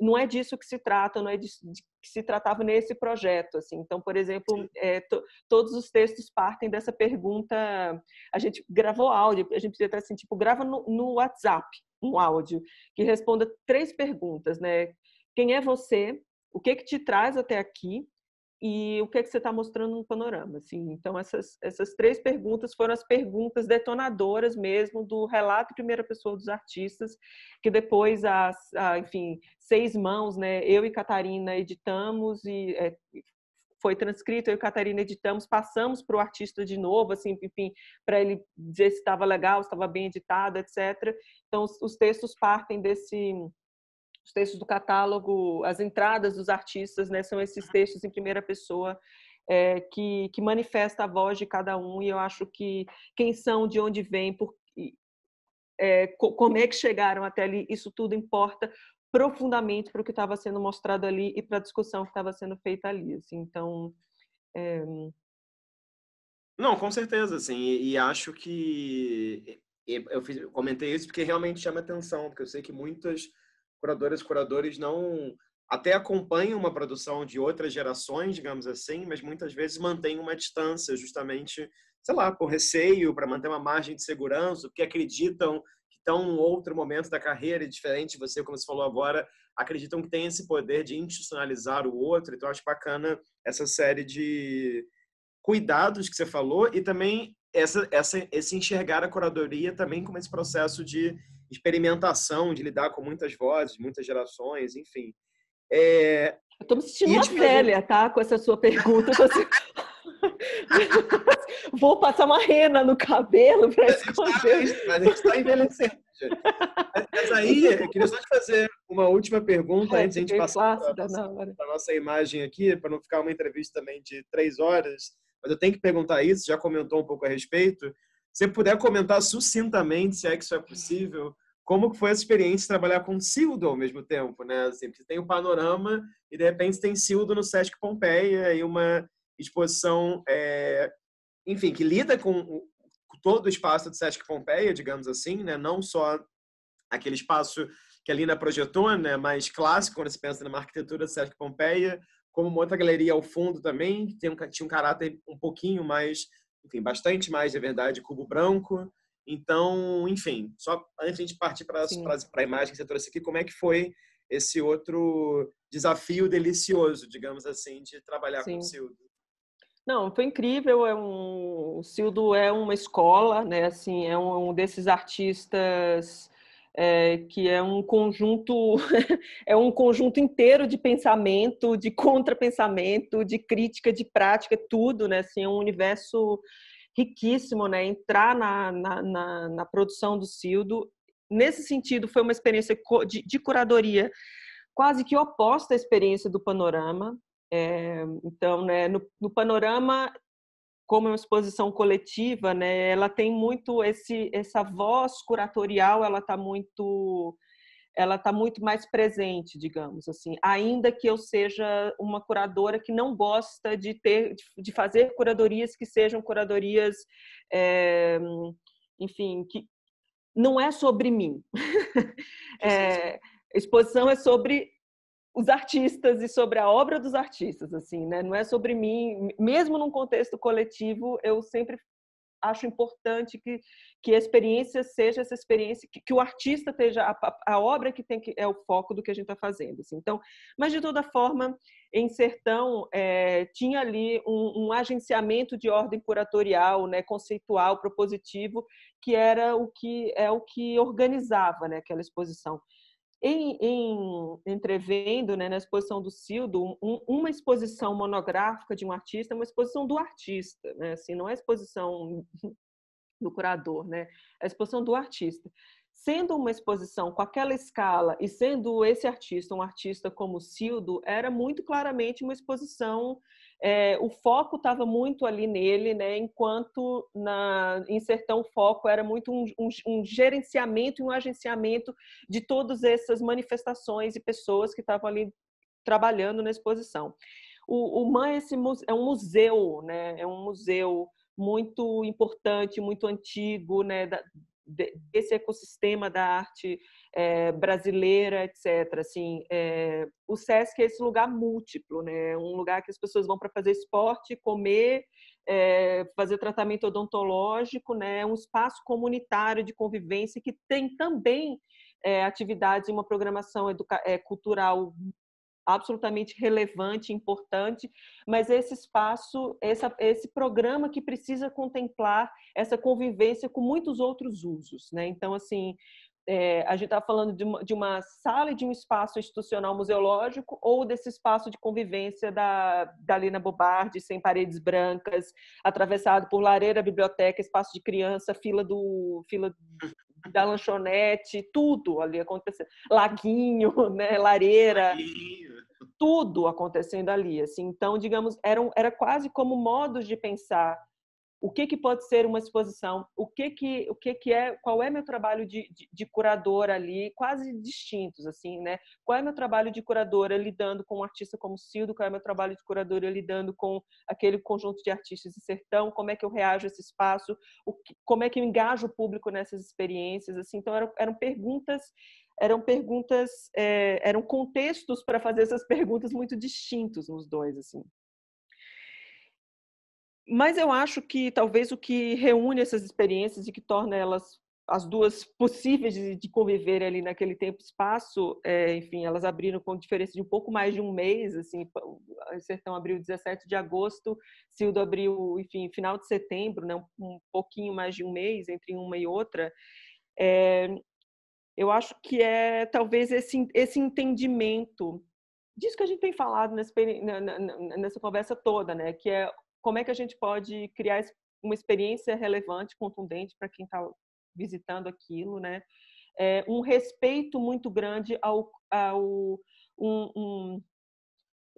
S2: não é disso que se trata, não é disso que se tratava nesse projeto. Assim. Então, por exemplo, é, to, todos os textos partem dessa pergunta. A gente gravou áudio, a gente precisa estar assim, tipo, grava no, no WhatsApp um áudio que responda três perguntas, né? Quem é você? O que é que te traz até aqui? e o que é que você está mostrando no panorama. Assim. Então, essas, essas três perguntas foram as perguntas detonadoras mesmo do relato de primeira pessoa dos artistas, que depois, as, a, enfim, seis mãos, né, eu e Catarina editamos e é, foi transcrito, eu e Catarina editamos, passamos para o artista de novo, assim, enfim, para ele dizer se estava legal, se estava bem editado, etc. Então, os, os textos partem desse os textos do catálogo, as entradas dos artistas, né, são esses textos em primeira pessoa é, que, que manifesta a voz de cada um e eu acho que quem são, de onde vêm, por, é, como é que chegaram até ali, isso tudo importa profundamente para o que estava sendo mostrado ali e para a discussão que estava sendo feita ali. Assim, então, é...
S1: Não, com certeza, assim, e, e acho que eu, fiz, eu, comentei isso porque realmente chama atenção, porque eu sei que muitas curadoras e curadores não até acompanham uma produção de outras gerações, digamos assim, mas muitas vezes mantêm uma distância, justamente, sei lá, por receio, para manter uma margem de segurança, porque acreditam que estão num outro momento da carreira, e diferente de você, como você falou agora, acreditam que tem esse poder de institucionalizar o outro. Então, acho bacana essa série de cuidados que você falou e também essa, essa, esse enxergar a curadoria também como esse processo de experimentação, de lidar com muitas vozes, muitas gerações, enfim. É...
S2: Eu estou me sentindo uma velha, tá? Com essa sua pergunta. Vou passar uma rena no cabelo para esconder. Mas a gente está tá envelhecendo.
S1: Mas, mas aí, é eu queria só te fazer uma última pergunta é, antes de a gente passar para a nossa imagem aqui, para não ficar uma entrevista também de três horas mas eu tenho que perguntar isso, já comentou um pouco a respeito. Se puder comentar sucintamente, se é que isso é possível, como foi essa experiência de trabalhar com Cildo ao mesmo tempo, né? Assim, você tem o um panorama e, de repente, tem Cildo no Sesc Pompeia e uma exposição, é... enfim, que lida com todo o espaço do Sesc Pompeia, digamos assim, né? Não só aquele espaço que é a Lina projetou, né? Mais clássico, quando se pensa na arquitetura do Sesc Pompeia, como uma outra galeria ao fundo também, que tem um, tinha um caráter um pouquinho mais, enfim, bastante mais, de verdade, cubo branco. Então, enfim, só antes de partir para a imagem que você trouxe aqui, como é que foi esse outro desafio delicioso, digamos assim, de trabalhar Sim. com o Cildo?
S2: Não, foi incrível. É um... O Cildo é uma escola, né? Assim, é um desses artistas é, que é um conjunto é um conjunto inteiro de pensamento, de contrapensamento, de crítica, de prática, tudo, né? Assim, é um universo riquíssimo, né? Entrar na, na, na, na produção do sildo nesse sentido, foi uma experiência de, de curadoria quase que oposta à experiência do Panorama. É, então, né, no, no Panorama como é uma exposição coletiva, né, ela tem muito esse essa voz curatorial, ela está muito ela está muito mais presente, digamos assim, ainda que eu seja uma curadora que não gosta de ter, de fazer curadorias que sejam curadorias, é, enfim, que não é sobre mim. é, exposição é sobre os artistas e sobre a obra dos artistas, assim, né? Não é sobre mim, mesmo num contexto coletivo, eu sempre acho importante que, que a experiência seja essa experiência, que, que o artista esteja, a, a, obra que tem que é o foco do que a gente está fazendo, assim. Então, mas de toda forma, em Sertão é, tinha ali um, um, agenciamento de ordem curatorial, né, conceitual, propositivo, que era o que é o que organizava, né, aquela exposição. Em, em entrevendo né, na exposição do Cildo, um, uma exposição monográfica de um artista é uma exposição do artista, né? assim, não é exposição do curador, né? é a exposição do artista. Sendo uma exposição com aquela escala e sendo esse artista um artista como o Cildo, era muito claramente uma exposição é, o foco estava muito ali nele, né? enquanto na, em Sertão o foco era muito um, um, um gerenciamento e um agenciamento de todas essas manifestações e pessoas que estavam ali trabalhando na exposição. O, o é, é, um museu, né? é um museu muito importante, muito antigo, né? Da, desse ecossistema da arte é, brasileira, etc. Assim, é, o Sesc é esse lugar múltiplo, né? É um lugar que as pessoas vão para fazer esporte, comer, é, fazer tratamento odontológico, né? É um espaço comunitário de convivência que tem também atividades e uma programação cultural absolutamente relevante, importante, mas esse espaço, essa, esse programa que precisa contemplar essa convivência com muitos outros usos, né? Então, assim, é, a gente está falando de uma, de uma, sala e de um espaço institucional museológico ou desse espaço de convivência da, da Lina Bobardi, sem paredes brancas, atravessado por lareira, biblioteca, espaço de criança, fila do fila da lanchonete, tudo ali acontecendo. Laguinho, né, lareira. Laguinho. Tudo acontecendo ali, assim. Então, digamos, eram era quase como modos de pensar o que, que pode ser uma exposição, o que que, o que, que é, qual é meu trabalho de, de, de curadora ali, quase distintos, assim, né? Qual é meu trabalho de curadora lidando com um artista como Cildo, qual é meu trabalho de curadora lidando com aquele conjunto de artistas de sertão, como é que eu reajo a esse espaço, o que, como é que eu engajo o público nessas experiências, assim, então eram, eram perguntas eram perguntas, é, eram contextos para fazer essas perguntas muito distintos nos dois, assim. Mas eu acho que talvez o que reúne essas experiências e que torna elas as duas possíveis de, conviver ali naquele tempo espaço, é, enfim, elas abriram com diferença de um pouco mais de um mês, assim, o Sertão abriu 17 de agosto, Cildo abriu, enfim, final de setembro, né, um, pouquinho mais de um mês entre uma e outra. É, eu acho que é talvez esse, esse entendimento disso que a gente tem falado nessa, nessa conversa toda, né, que é como é que a gente pode criar uma experiência relevante, contundente para quem está visitando aquilo, né? É, um respeito muito grande ao, ao um, um,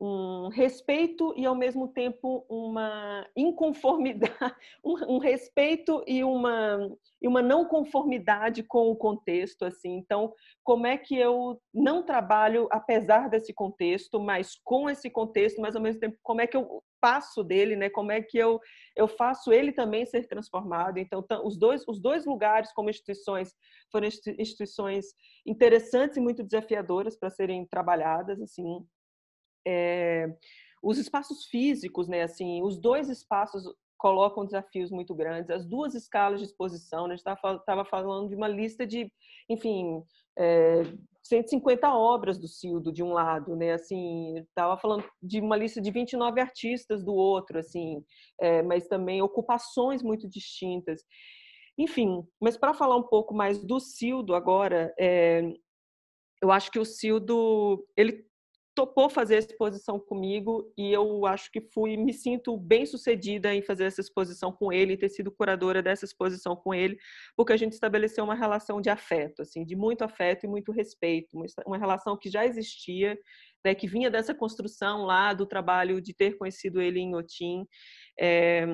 S2: um respeito e ao mesmo tempo uma inconformidade, um, um, respeito e uma e uma não conformidade com o contexto assim. Então, como é que eu não trabalho apesar desse contexto, mas com esse contexto, mas ao mesmo tempo como é que eu passo dele, né? Como é que eu eu faço ele também ser transformado? Então, os dois os dois lugares como instituições foram instituições interessantes e muito desafiadoras para serem trabalhadas assim é, os espaços físicos, né, assim, os dois espaços colocam desafios muito grandes. As duas escalas de exposição, né, a gente estava falando de uma lista de, enfim, é, eh, 150 obras do Cildo de um lado, né? Assim, estava falando de uma lista de 29 artistas do outro, assim, é, mas também ocupações muito distintas. Enfim, mas para falar um pouco mais do Cildo agora, é, eu acho que o Cildo ele topou fazer essa exposição comigo e eu acho que fui me sinto bem sucedida em fazer essa exposição com ele, ter sido curadora dessa exposição com ele, porque a gente estabeleceu uma relação de afeto, assim, de muito afeto e muito respeito, uma relação que já existia, né, que vinha dessa construção lá do trabalho de ter conhecido ele em Otim. É,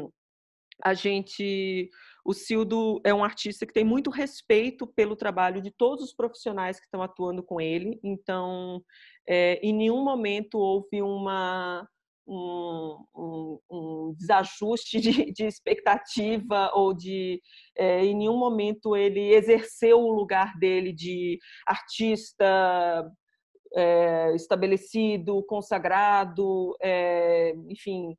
S2: a gente o Cildo é um artista que tem muito respeito pelo trabalho de todos os profissionais que estão atuando com ele, então é, em nenhum momento houve uma, um, um, um desajuste de, de, expectativa ou de é, em nenhum momento ele exerceu o lugar dele de artista é, estabelecido, consagrado, é, enfim,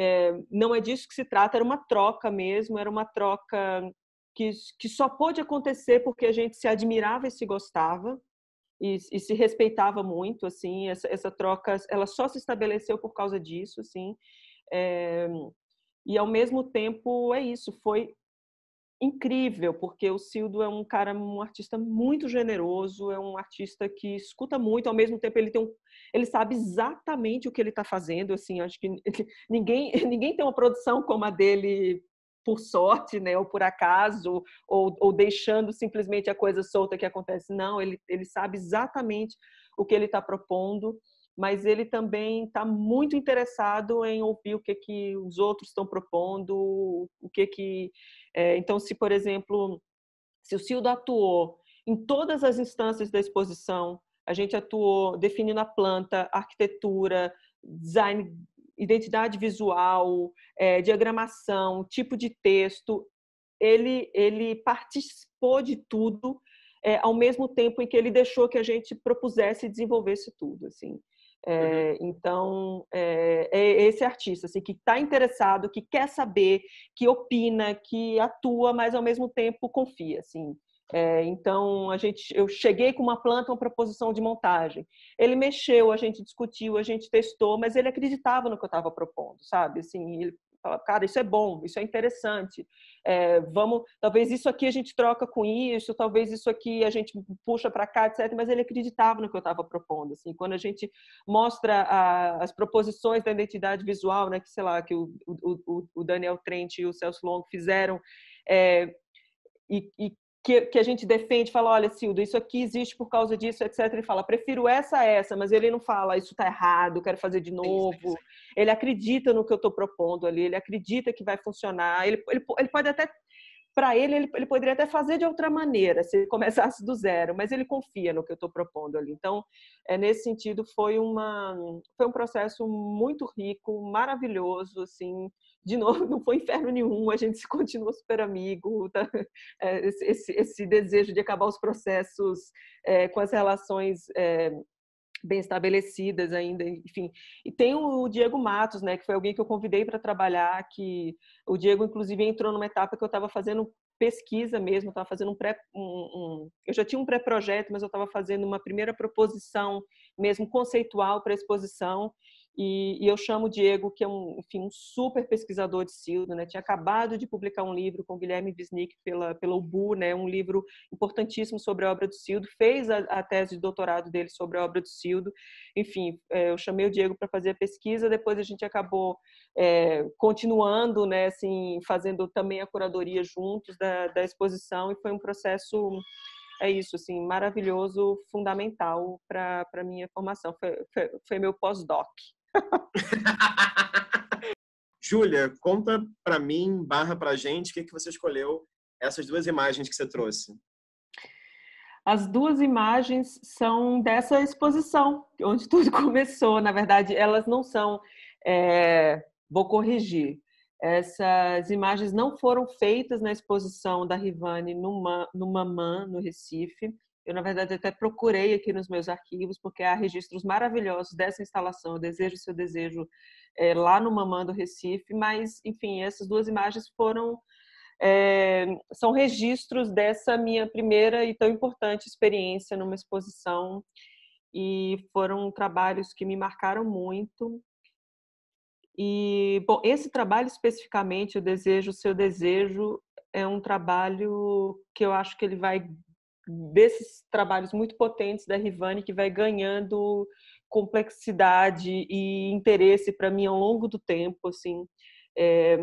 S2: é, não é disso que se trata, era uma troca mesmo, era uma troca que, que só pôde acontecer porque a gente se admirava e se gostava e, e se respeitava muito, assim, essa, essa, troca, ela só se estabeleceu por causa disso, assim, é, e ao mesmo tempo é isso, foi incrível, porque o Cildo é um cara, um artista muito generoso, é um artista que escuta muito, ao mesmo tempo ele tem um, ele sabe exatamente o que ele está fazendo, assim, acho que ninguém, ninguém tem uma produção como a dele por sorte, né, ou por acaso, ou, ou deixando simplesmente a coisa solta que acontece. Não, ele, ele sabe exatamente o que ele está propondo mas ele também está muito interessado em ouvir o que, que os outros estão propondo, o que que... É, então, se, por exemplo, se o Cildo atuou em todas as instâncias da exposição, a gente atuou definindo a planta, arquitetura, design, identidade visual, é, diagramação, tipo de texto, ele, ele participou de tudo, é, ao mesmo tempo em que ele deixou que a gente propusesse e desenvolvesse tudo, assim. É, uhum. Eh, então, é, é, esse artista assim, que está interessado, que quer saber, que opina, que atua, mas ao mesmo tempo confia. Assim. É, então, a gente, eu cheguei com uma planta, uma proposição de montagem. Ele mexeu, a gente discutiu, a gente testou, mas ele acreditava no que eu estava propondo, sabe? Assim, ele falar, cara, isso é bom, isso é interessante. É, vamos, talvez isso aqui a gente troca com isso, talvez isso aqui a gente puxa para cá, etc. Mas ele acreditava no que eu estava propondo. Assim, quando a gente mostra a, as proposições da identidade visual, né, que sei lá, que o, o, o Daniel Trent e o Celso Long fizeram, é, e, e, que, que a gente defende, fala, olha, Sildo, isso aqui existe por causa disso, etc. Ele fala, prefiro essa a essa, mas ele não fala, isso está errado, quero fazer de novo. Isso, isso. Ele acredita no que eu estou propondo ali, ele acredita que vai funcionar. Ele, ele, ele pode até para ele, ele, ele, poderia até fazer de outra maneira, se começasse do zero, mas ele confia no que eu estou propondo ali. Então, é, nesse sentido, foi, uma, foi um processo muito rico, maravilhoso, assim, de novo, não foi inferno nenhum, a gente se continuou super amigo, tá? É, esse, esse, esse, desejo de acabar os processos é, com as relações é, bem estabelecidas ainda, enfim. E tem o Diego Matos, né, que foi alguém que eu convidei para trabalhar, que o Diego inclusive entrou numa etapa que eu estava fazendo pesquisa mesmo, estava fazendo um pré, um, um, eu já tinha um pré-projeto, mas eu estava fazendo uma primeira proposição mesmo conceitual para a exposição e, e, eu chamo o Diego, que é um, enfim, um super pesquisador de Sildo, né? Tinha acabado de publicar um livro com Guilherme Visnick pela, pela UBU, né? Um livro importantíssimo sobre a obra do Sildo. Fez a, a tese de doutorado dele sobre a obra do Sildo. Enfim, é, eu chamei o Diego para fazer a pesquisa. Depois a gente acabou é, continuando, né? Assim, fazendo também a curadoria juntos da, da exposição. E foi um processo é isso, assim, maravilhoso, fundamental para a minha formação. Foi, foi, foi meu
S1: pós-doc. Júlia, conta para mim, barra pra gente, o que, que você escolheu essas duas imagens que você trouxe.
S2: As duas imagens são dessa exposição, onde tudo começou. Na verdade, elas não são. É... Vou corrigir. Essas imagens não foram feitas na exposição da Rivane no Mamã, no Recife. Eu, na verdade, até procurei aqui nos meus arquivos, porque há registros maravilhosos dessa instalação, Eu Desejo Seu Desejo, é, lá no Mamã do Recife, mas, enfim, essas duas imagens foram. É, são registros dessa minha primeira e tão importante experiência numa exposição e foram trabalhos que me marcaram muito e, bom, esse trabalho especificamente, o Desejo, o Seu Desejo, é um trabalho que eu acho que ele vai desses trabalhos muito potentes da Rivane que vai ganhando complexidade e interesse para mim ao longo do tempo, assim. É,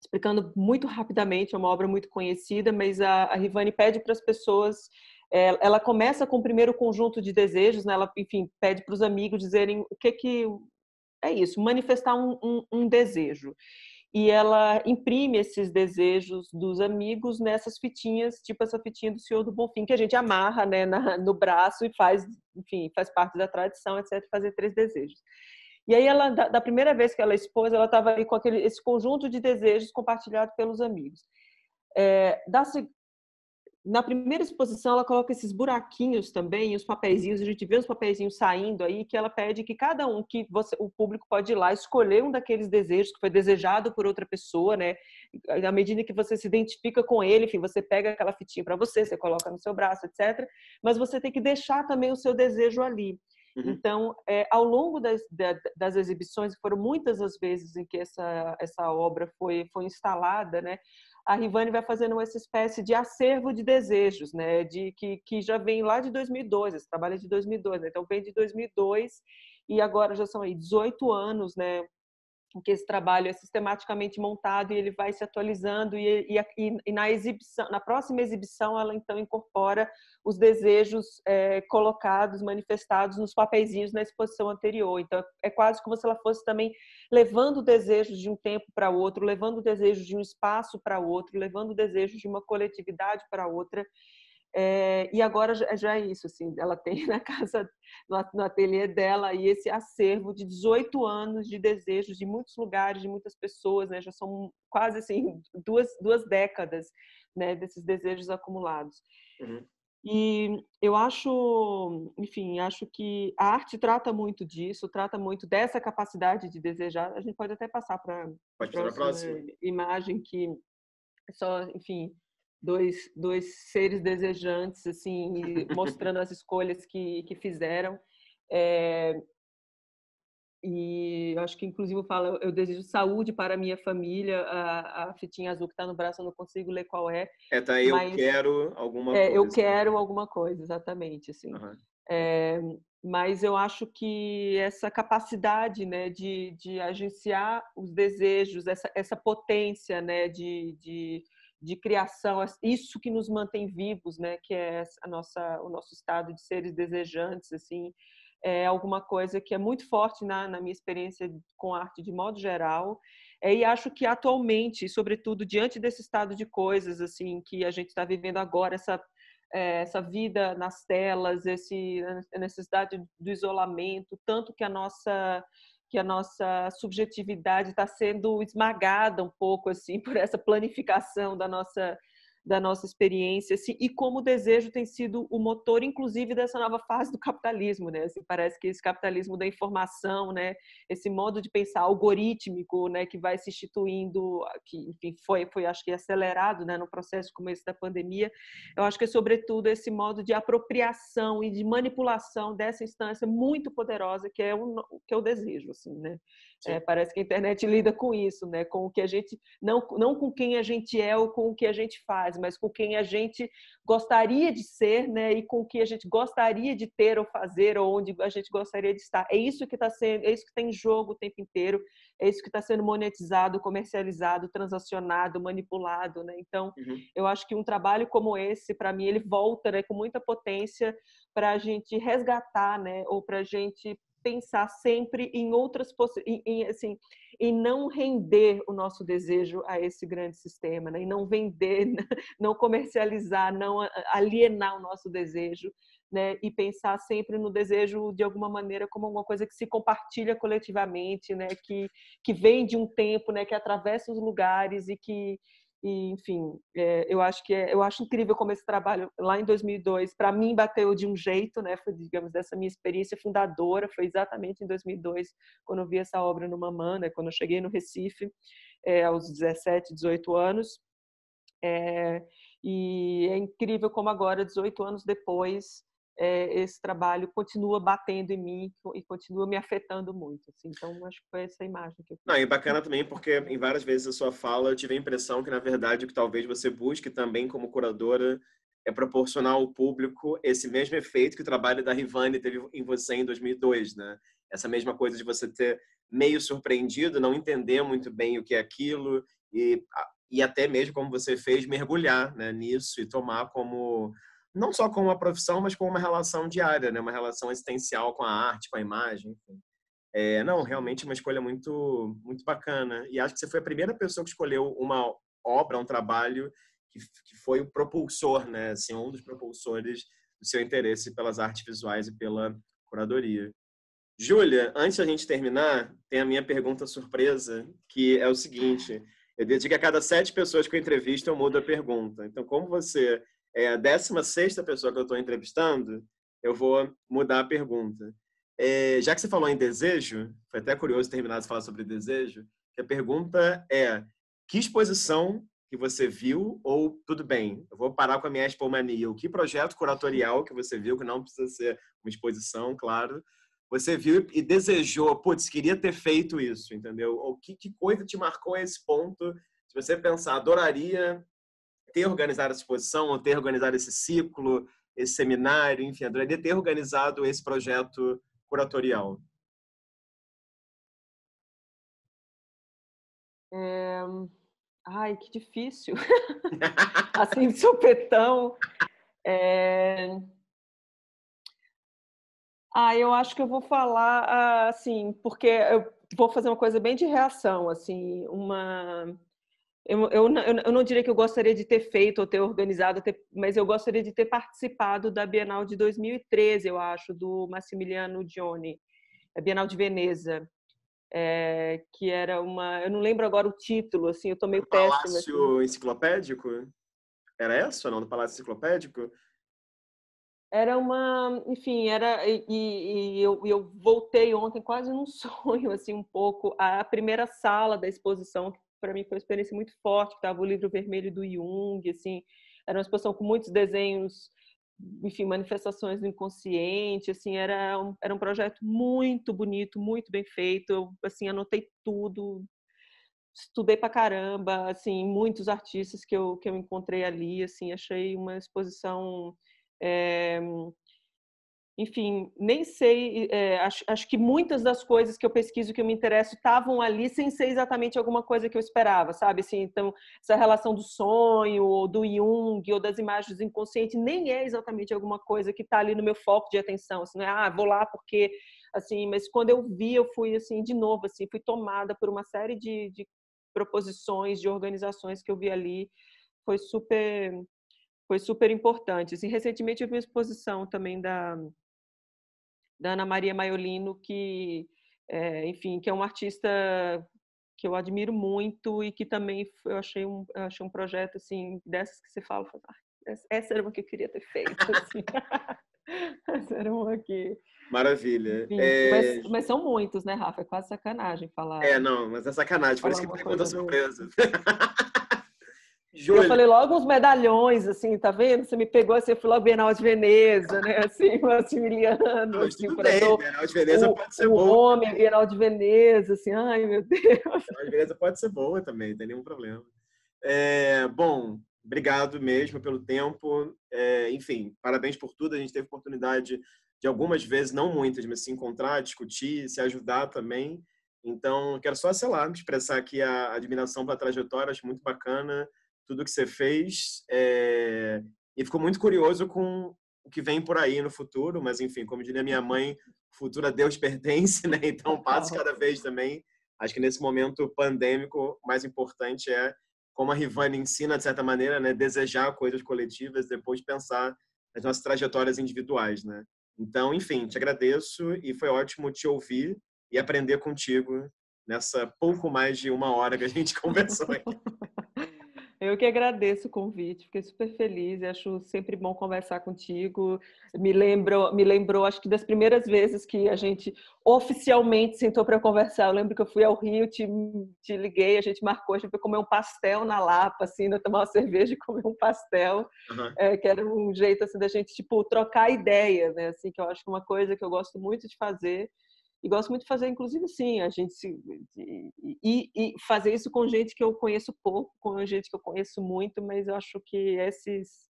S2: explicando muito rapidamente, é uma obra muito conhecida, mas a, a Rivane pede para as pessoas é, ela começa com o primeiro conjunto de desejos, né? ela, enfim, pede para os amigos dizerem o que que é isso, manifestar um, um, um desejo e ela imprime esses desejos dos amigos nessas fitinhas, tipo essa fitinha do Senhor do Bonfim, que a gente amarra né, na, no braço e faz, enfim, faz parte da tradição, etc., fazer três desejos. E aí, ela, da, da primeira vez que ela expôs, ela estava com aquele, esse conjunto de desejos compartilhado pelos amigos. É, da, na primeira exposição, ela coloca esses buraquinhos também, os papeizinhos, a gente vê os papeizinhos saindo aí, que ela pede que cada um, que você, o público pode ir lá escolher um daqueles desejos que foi desejado por outra pessoa, né? À medida que você se identifica com ele, enfim, você pega aquela fitinha para você, você coloca no seu braço, etc. Mas você tem que deixar também o seu desejo ali. Uhum. Então, é, ao longo das, das exibições, foram muitas as vezes em que essa, essa obra foi, foi instalada, né? a Rivane vai fazendo essa espécie de acervo de desejos, né? De que, que já vem lá de 2002, esse trabalho é de 2002, né? então vem de 2002 e agora já são aí 18 anos, né? em que esse trabalho é sistematicamente montado e ele vai se atualizando e, e, e na exibição, na próxima exibição ela então incorpora os desejos é, colocados, manifestados nos papeizinhos na exposição anterior. Então é quase como se ela fosse também levando desejos de um tempo para outro, levando desejos de um espaço para outro, levando desejos de uma coletividade para outra é, e agora é, já, é isso, assim, ela tem na casa, no, ateliê dela, e esse acervo de 18 anos de desejos de muitos lugares, de muitas pessoas, né? Já são quase assim duas, duas décadas, né? Desses desejos acumulados. Uhum. E eu acho, enfim, acho que a arte trata muito disso, trata muito dessa capacidade de desejar. A gente pode até passar para a próxima, próxima imagem que só, enfim, dois, dois seres desejantes, assim, mostrando as escolhas que, que fizeram. É, e acho que, inclusive, eu falo, eu desejo saúde para a minha família. A, a fitinha azul que está no braço, eu não consigo ler qual é. É, tá, eu quero
S1: alguma é, coisa. Eu quero
S2: alguma coisa, exatamente, assim. Uhum. É, mas eu acho que essa capacidade né, de, de agenciar os desejos, essa, essa potência né, de, de de criação, isso que nos mantém vivos, né? Que é a nossa, o nosso estado de seres desejantes, assim, é alguma coisa que é muito forte na, na minha experiência com arte de modo geral. É, e acho que atualmente, sobretudo diante desse estado de coisas, assim, que a gente está vivendo agora, essa é, essa vida nas telas, esse, a necessidade do isolamento, tanto que a nossa que a nossa subjetividade está sendo esmagada um pouco assim por essa planificação da nossa da nossa experiência assim, e como o desejo tem sido o motor, inclusive, dessa nova fase do capitalismo, né? Assim, parece que esse capitalismo da informação, né? Esse modo de pensar algorítmico, né? Que vai se instituindo, que enfim foi, foi acho que acelerado, né? No processo como esse da pandemia, eu acho que é sobretudo esse modo de apropriação e de manipulação dessa instância muito poderosa que é o que é o desejo, assim, né? É, parece que a internet lida com isso, né? Com o que a gente não não com quem a gente é ou com o que a gente faz, mas com quem a gente gostaria de ser, né? E com o que a gente gostaria de ter ou fazer ou onde a gente gostaria de estar. É isso que está sendo, é isso que tem tá em jogo o tempo inteiro, é isso que está sendo monetizado, comercializado, transacionado, manipulado, né? Então, uhum. eu acho que um trabalho como esse, para mim, ele volta, né? Com muita potência para a gente resgatar, né? Ou para a gente pensar sempre em outras possibilidades, assim, e não render o nosso desejo a esse grande sistema, né? e não vender, não comercializar, não alienar o nosso desejo, né? e pensar sempre no desejo de alguma maneira como alguma coisa que se compartilha coletivamente, né? que, que vem de um tempo, né? que atravessa os lugares e que e, enfim, é, eu acho que é, eu acho incrível como esse trabalho lá em 2002 para mim bateu de um jeito, né? Foi digamos dessa minha experiência fundadora, foi exatamente em 2002 quando eu vi essa obra no Mamã, né? Quando eu cheguei no Recife é, aos 17, 18 anos. É, e é incrível como agora, 18 anos depois, é, esse trabalho continua batendo em mim e continua me afetando muito. Assim. Então, acho que foi essa imagem que eu
S1: Não, e bacana também, porque em várias vezes a sua fala eu tive a impressão que, na verdade, o que talvez você busque também como curadora é proporcionar ao público esse mesmo efeito que o trabalho da Rivane teve em você em 2002, né? Essa mesma coisa de você ter meio surpreendido, não entender muito bem o que é aquilo e, e até mesmo como você fez mergulhar né, nisso e tomar como não só com uma profissão, mas com uma relação diária, né? Uma relação existencial com a arte, com a imagem, enfim. É, não, realmente uma escolha muito, muito bacana. E acho que você foi a primeira pessoa que escolheu uma obra, um trabalho que, que foi o propulsor, né? Assim, um dos propulsores do seu interesse pelas artes visuais e pela curadoria. Júlia, antes da gente terminar, tem a minha pergunta surpresa, que é o seguinte. Eu dedico a cada sete pessoas que eu entrevisto, eu mudo a pergunta. Então, como você é a 16 pessoa que eu estou entrevistando, eu vou mudar a pergunta. É, já que você falou em desejo, foi até curioso terminar de falar sobre desejo, a pergunta é: que exposição que você viu? Ou tudo bem, eu vou parar com a minha expomania. O que projeto curatorial que você viu, que não precisa ser uma exposição, claro, você viu e desejou, putz, queria ter feito isso, entendeu? Ou que, que coisa te marcou a esse ponto? Se você pensar, adoraria ter organizado essa exposição, ter organizado esse ciclo, esse seminário, enfim, adoraria ter organizado esse projeto curatorial.
S2: É... Ai, que difícil. assim, de supetão. É... Ah, eu acho que eu vou falar ah, assim, porque eu vou fazer uma coisa bem de reação, assim, uma eu, eu, eu, não diria que eu gostaria de ter feito ou ter organizado, ter, mas eu gostaria de ter participado da Bienal de 2013, eu acho, do Massimiliano Gioni, a Bienal de Veneza, é, que era uma. Eu não lembro agora o título, assim, eu tô meio péssima. Assim. Palácio
S1: assim. Enciclopédico? Era essa ou não? Do Palácio Enciclopédico?
S2: Era uma. Enfim, era. E, e eu, eu voltei ontem, quase num sonho, assim, um pouco, à primeira sala da exposição que para mim foi uma experiência muito forte, estava o livro vermelho do Jung, assim, era uma exposição com muitos desenhos, enfim, manifestações do inconsciente, assim, era um, era um projeto muito bonito, muito bem feito, eu, assim, anotei tudo, estudei pra caramba, assim, muitos artistas que eu, que eu encontrei ali, assim, achei uma exposição... É, enfim, nem sei, é, acho, acho que muitas das coisas que eu pesquiso, que eu me interesso, estavam ali sem ser exatamente alguma coisa que eu esperava, sabe? Assim, então, essa relação do sonho, ou do Jung, ou das imagens inconscientes, inconsciente, nem é exatamente alguma coisa que está ali no meu foco de atenção, assim, não é, ah, vou lá porque, assim, mas quando eu vi, eu fui, assim, de novo, assim, fui tomada por uma série de, de proposições, de organizações que eu vi ali, foi super... Foi super importante. Assim, recentemente eu vi uma exposição também da, da Ana Maria Maiolino, que, é, enfim, que é uma artista que eu admiro muito e que também eu achei um, eu achei um projeto, assim, dessas que você fala, ah, essa era uma que eu queria ter feito, assim. essa era uma que...
S1: Maravilha. Enfim, é... mas,
S2: mas, são muitos, né, Rafa? É quase sacanagem falar... É,
S1: não, mas é sacanagem, por isso que pergunta surpresa. Joelho.
S2: Eu falei logo uns medalhões, assim, tá vendo? Você me pegou assim, eu fui logo Bienal de Veneza, né? Assim, Maximiliano. Mas assim, tudo bem,
S1: Bienal de Veneza o, pode ser bom.
S2: Homem, Bienal de Veneza, assim, ai meu Deus. Bienal
S1: de Veneza pode ser boa também, não tem nenhum problema. É, bom, obrigado mesmo pelo tempo. É, enfim, parabéns por tudo. A gente teve oportunidade de algumas vezes, não muitas, mas se encontrar, discutir, se ajudar também. Então, quero só, sei lá, expressar aqui a admiração pela trajetória, acho muito bacana tudo que você fez. É... E ficou muito curioso com o que vem por aí no futuro, mas enfim, como diria minha mãe, o futuro a Deus pertence, né? Então, passo cada vez também. Acho que nesse momento pandêmico, o mais importante é, como a Rivane ensina, de certa maneira, né? Desejar coisas coletivas, depois pensar nas nossas trajetórias individuais, né? Então, enfim, te agradeço e foi ótimo te ouvir e aprender contigo nessa pouco mais de uma hora que a gente conversou aqui.
S2: Eu que agradeço o convite, fiquei super feliz e acho sempre bom conversar contigo. Me lembrou, me lembrou, acho que das primeiras vezes que a gente oficialmente sentou para conversar. Eu lembro que eu fui ao Rio, te, te liguei, a gente marcou, a gente foi comer um pastel na Lapa, assim, né, tomar uma cerveja e comer um pastel, uhum. é, que era um jeito assim da gente tipo trocar ideias, né? Assim, que eu acho que é uma coisa que eu gosto muito de fazer e gosto muito de fazer, inclusive, sim, a gente se. E, e, fazer isso com gente que eu conheço pouco, com gente que eu conheço muito, mas eu acho que esses,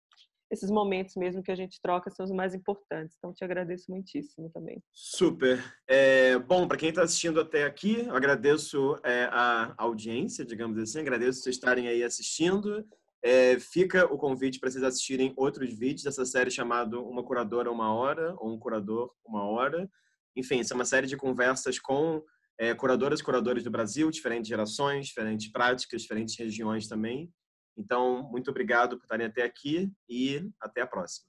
S2: esses momentos mesmo que a gente troca são os mais importantes. Então, te agradeço muitíssimo também.
S1: Super. É, bom, para quem está assistindo até aqui, eu agradeço é, a audiência, digamos assim, agradeço vocês estarem aí assistindo. É, fica o convite para vocês assistirem outros vídeos dessa série chamado Uma Curadora Uma Hora, ou Um Curador Uma Hora. Enfim, isso é uma série de conversas com é, curadoras e curadores do Brasil, diferentes gerações, diferentes práticas, diferentes regiões também. Então, muito obrigado por estarem até aqui e até a próxima.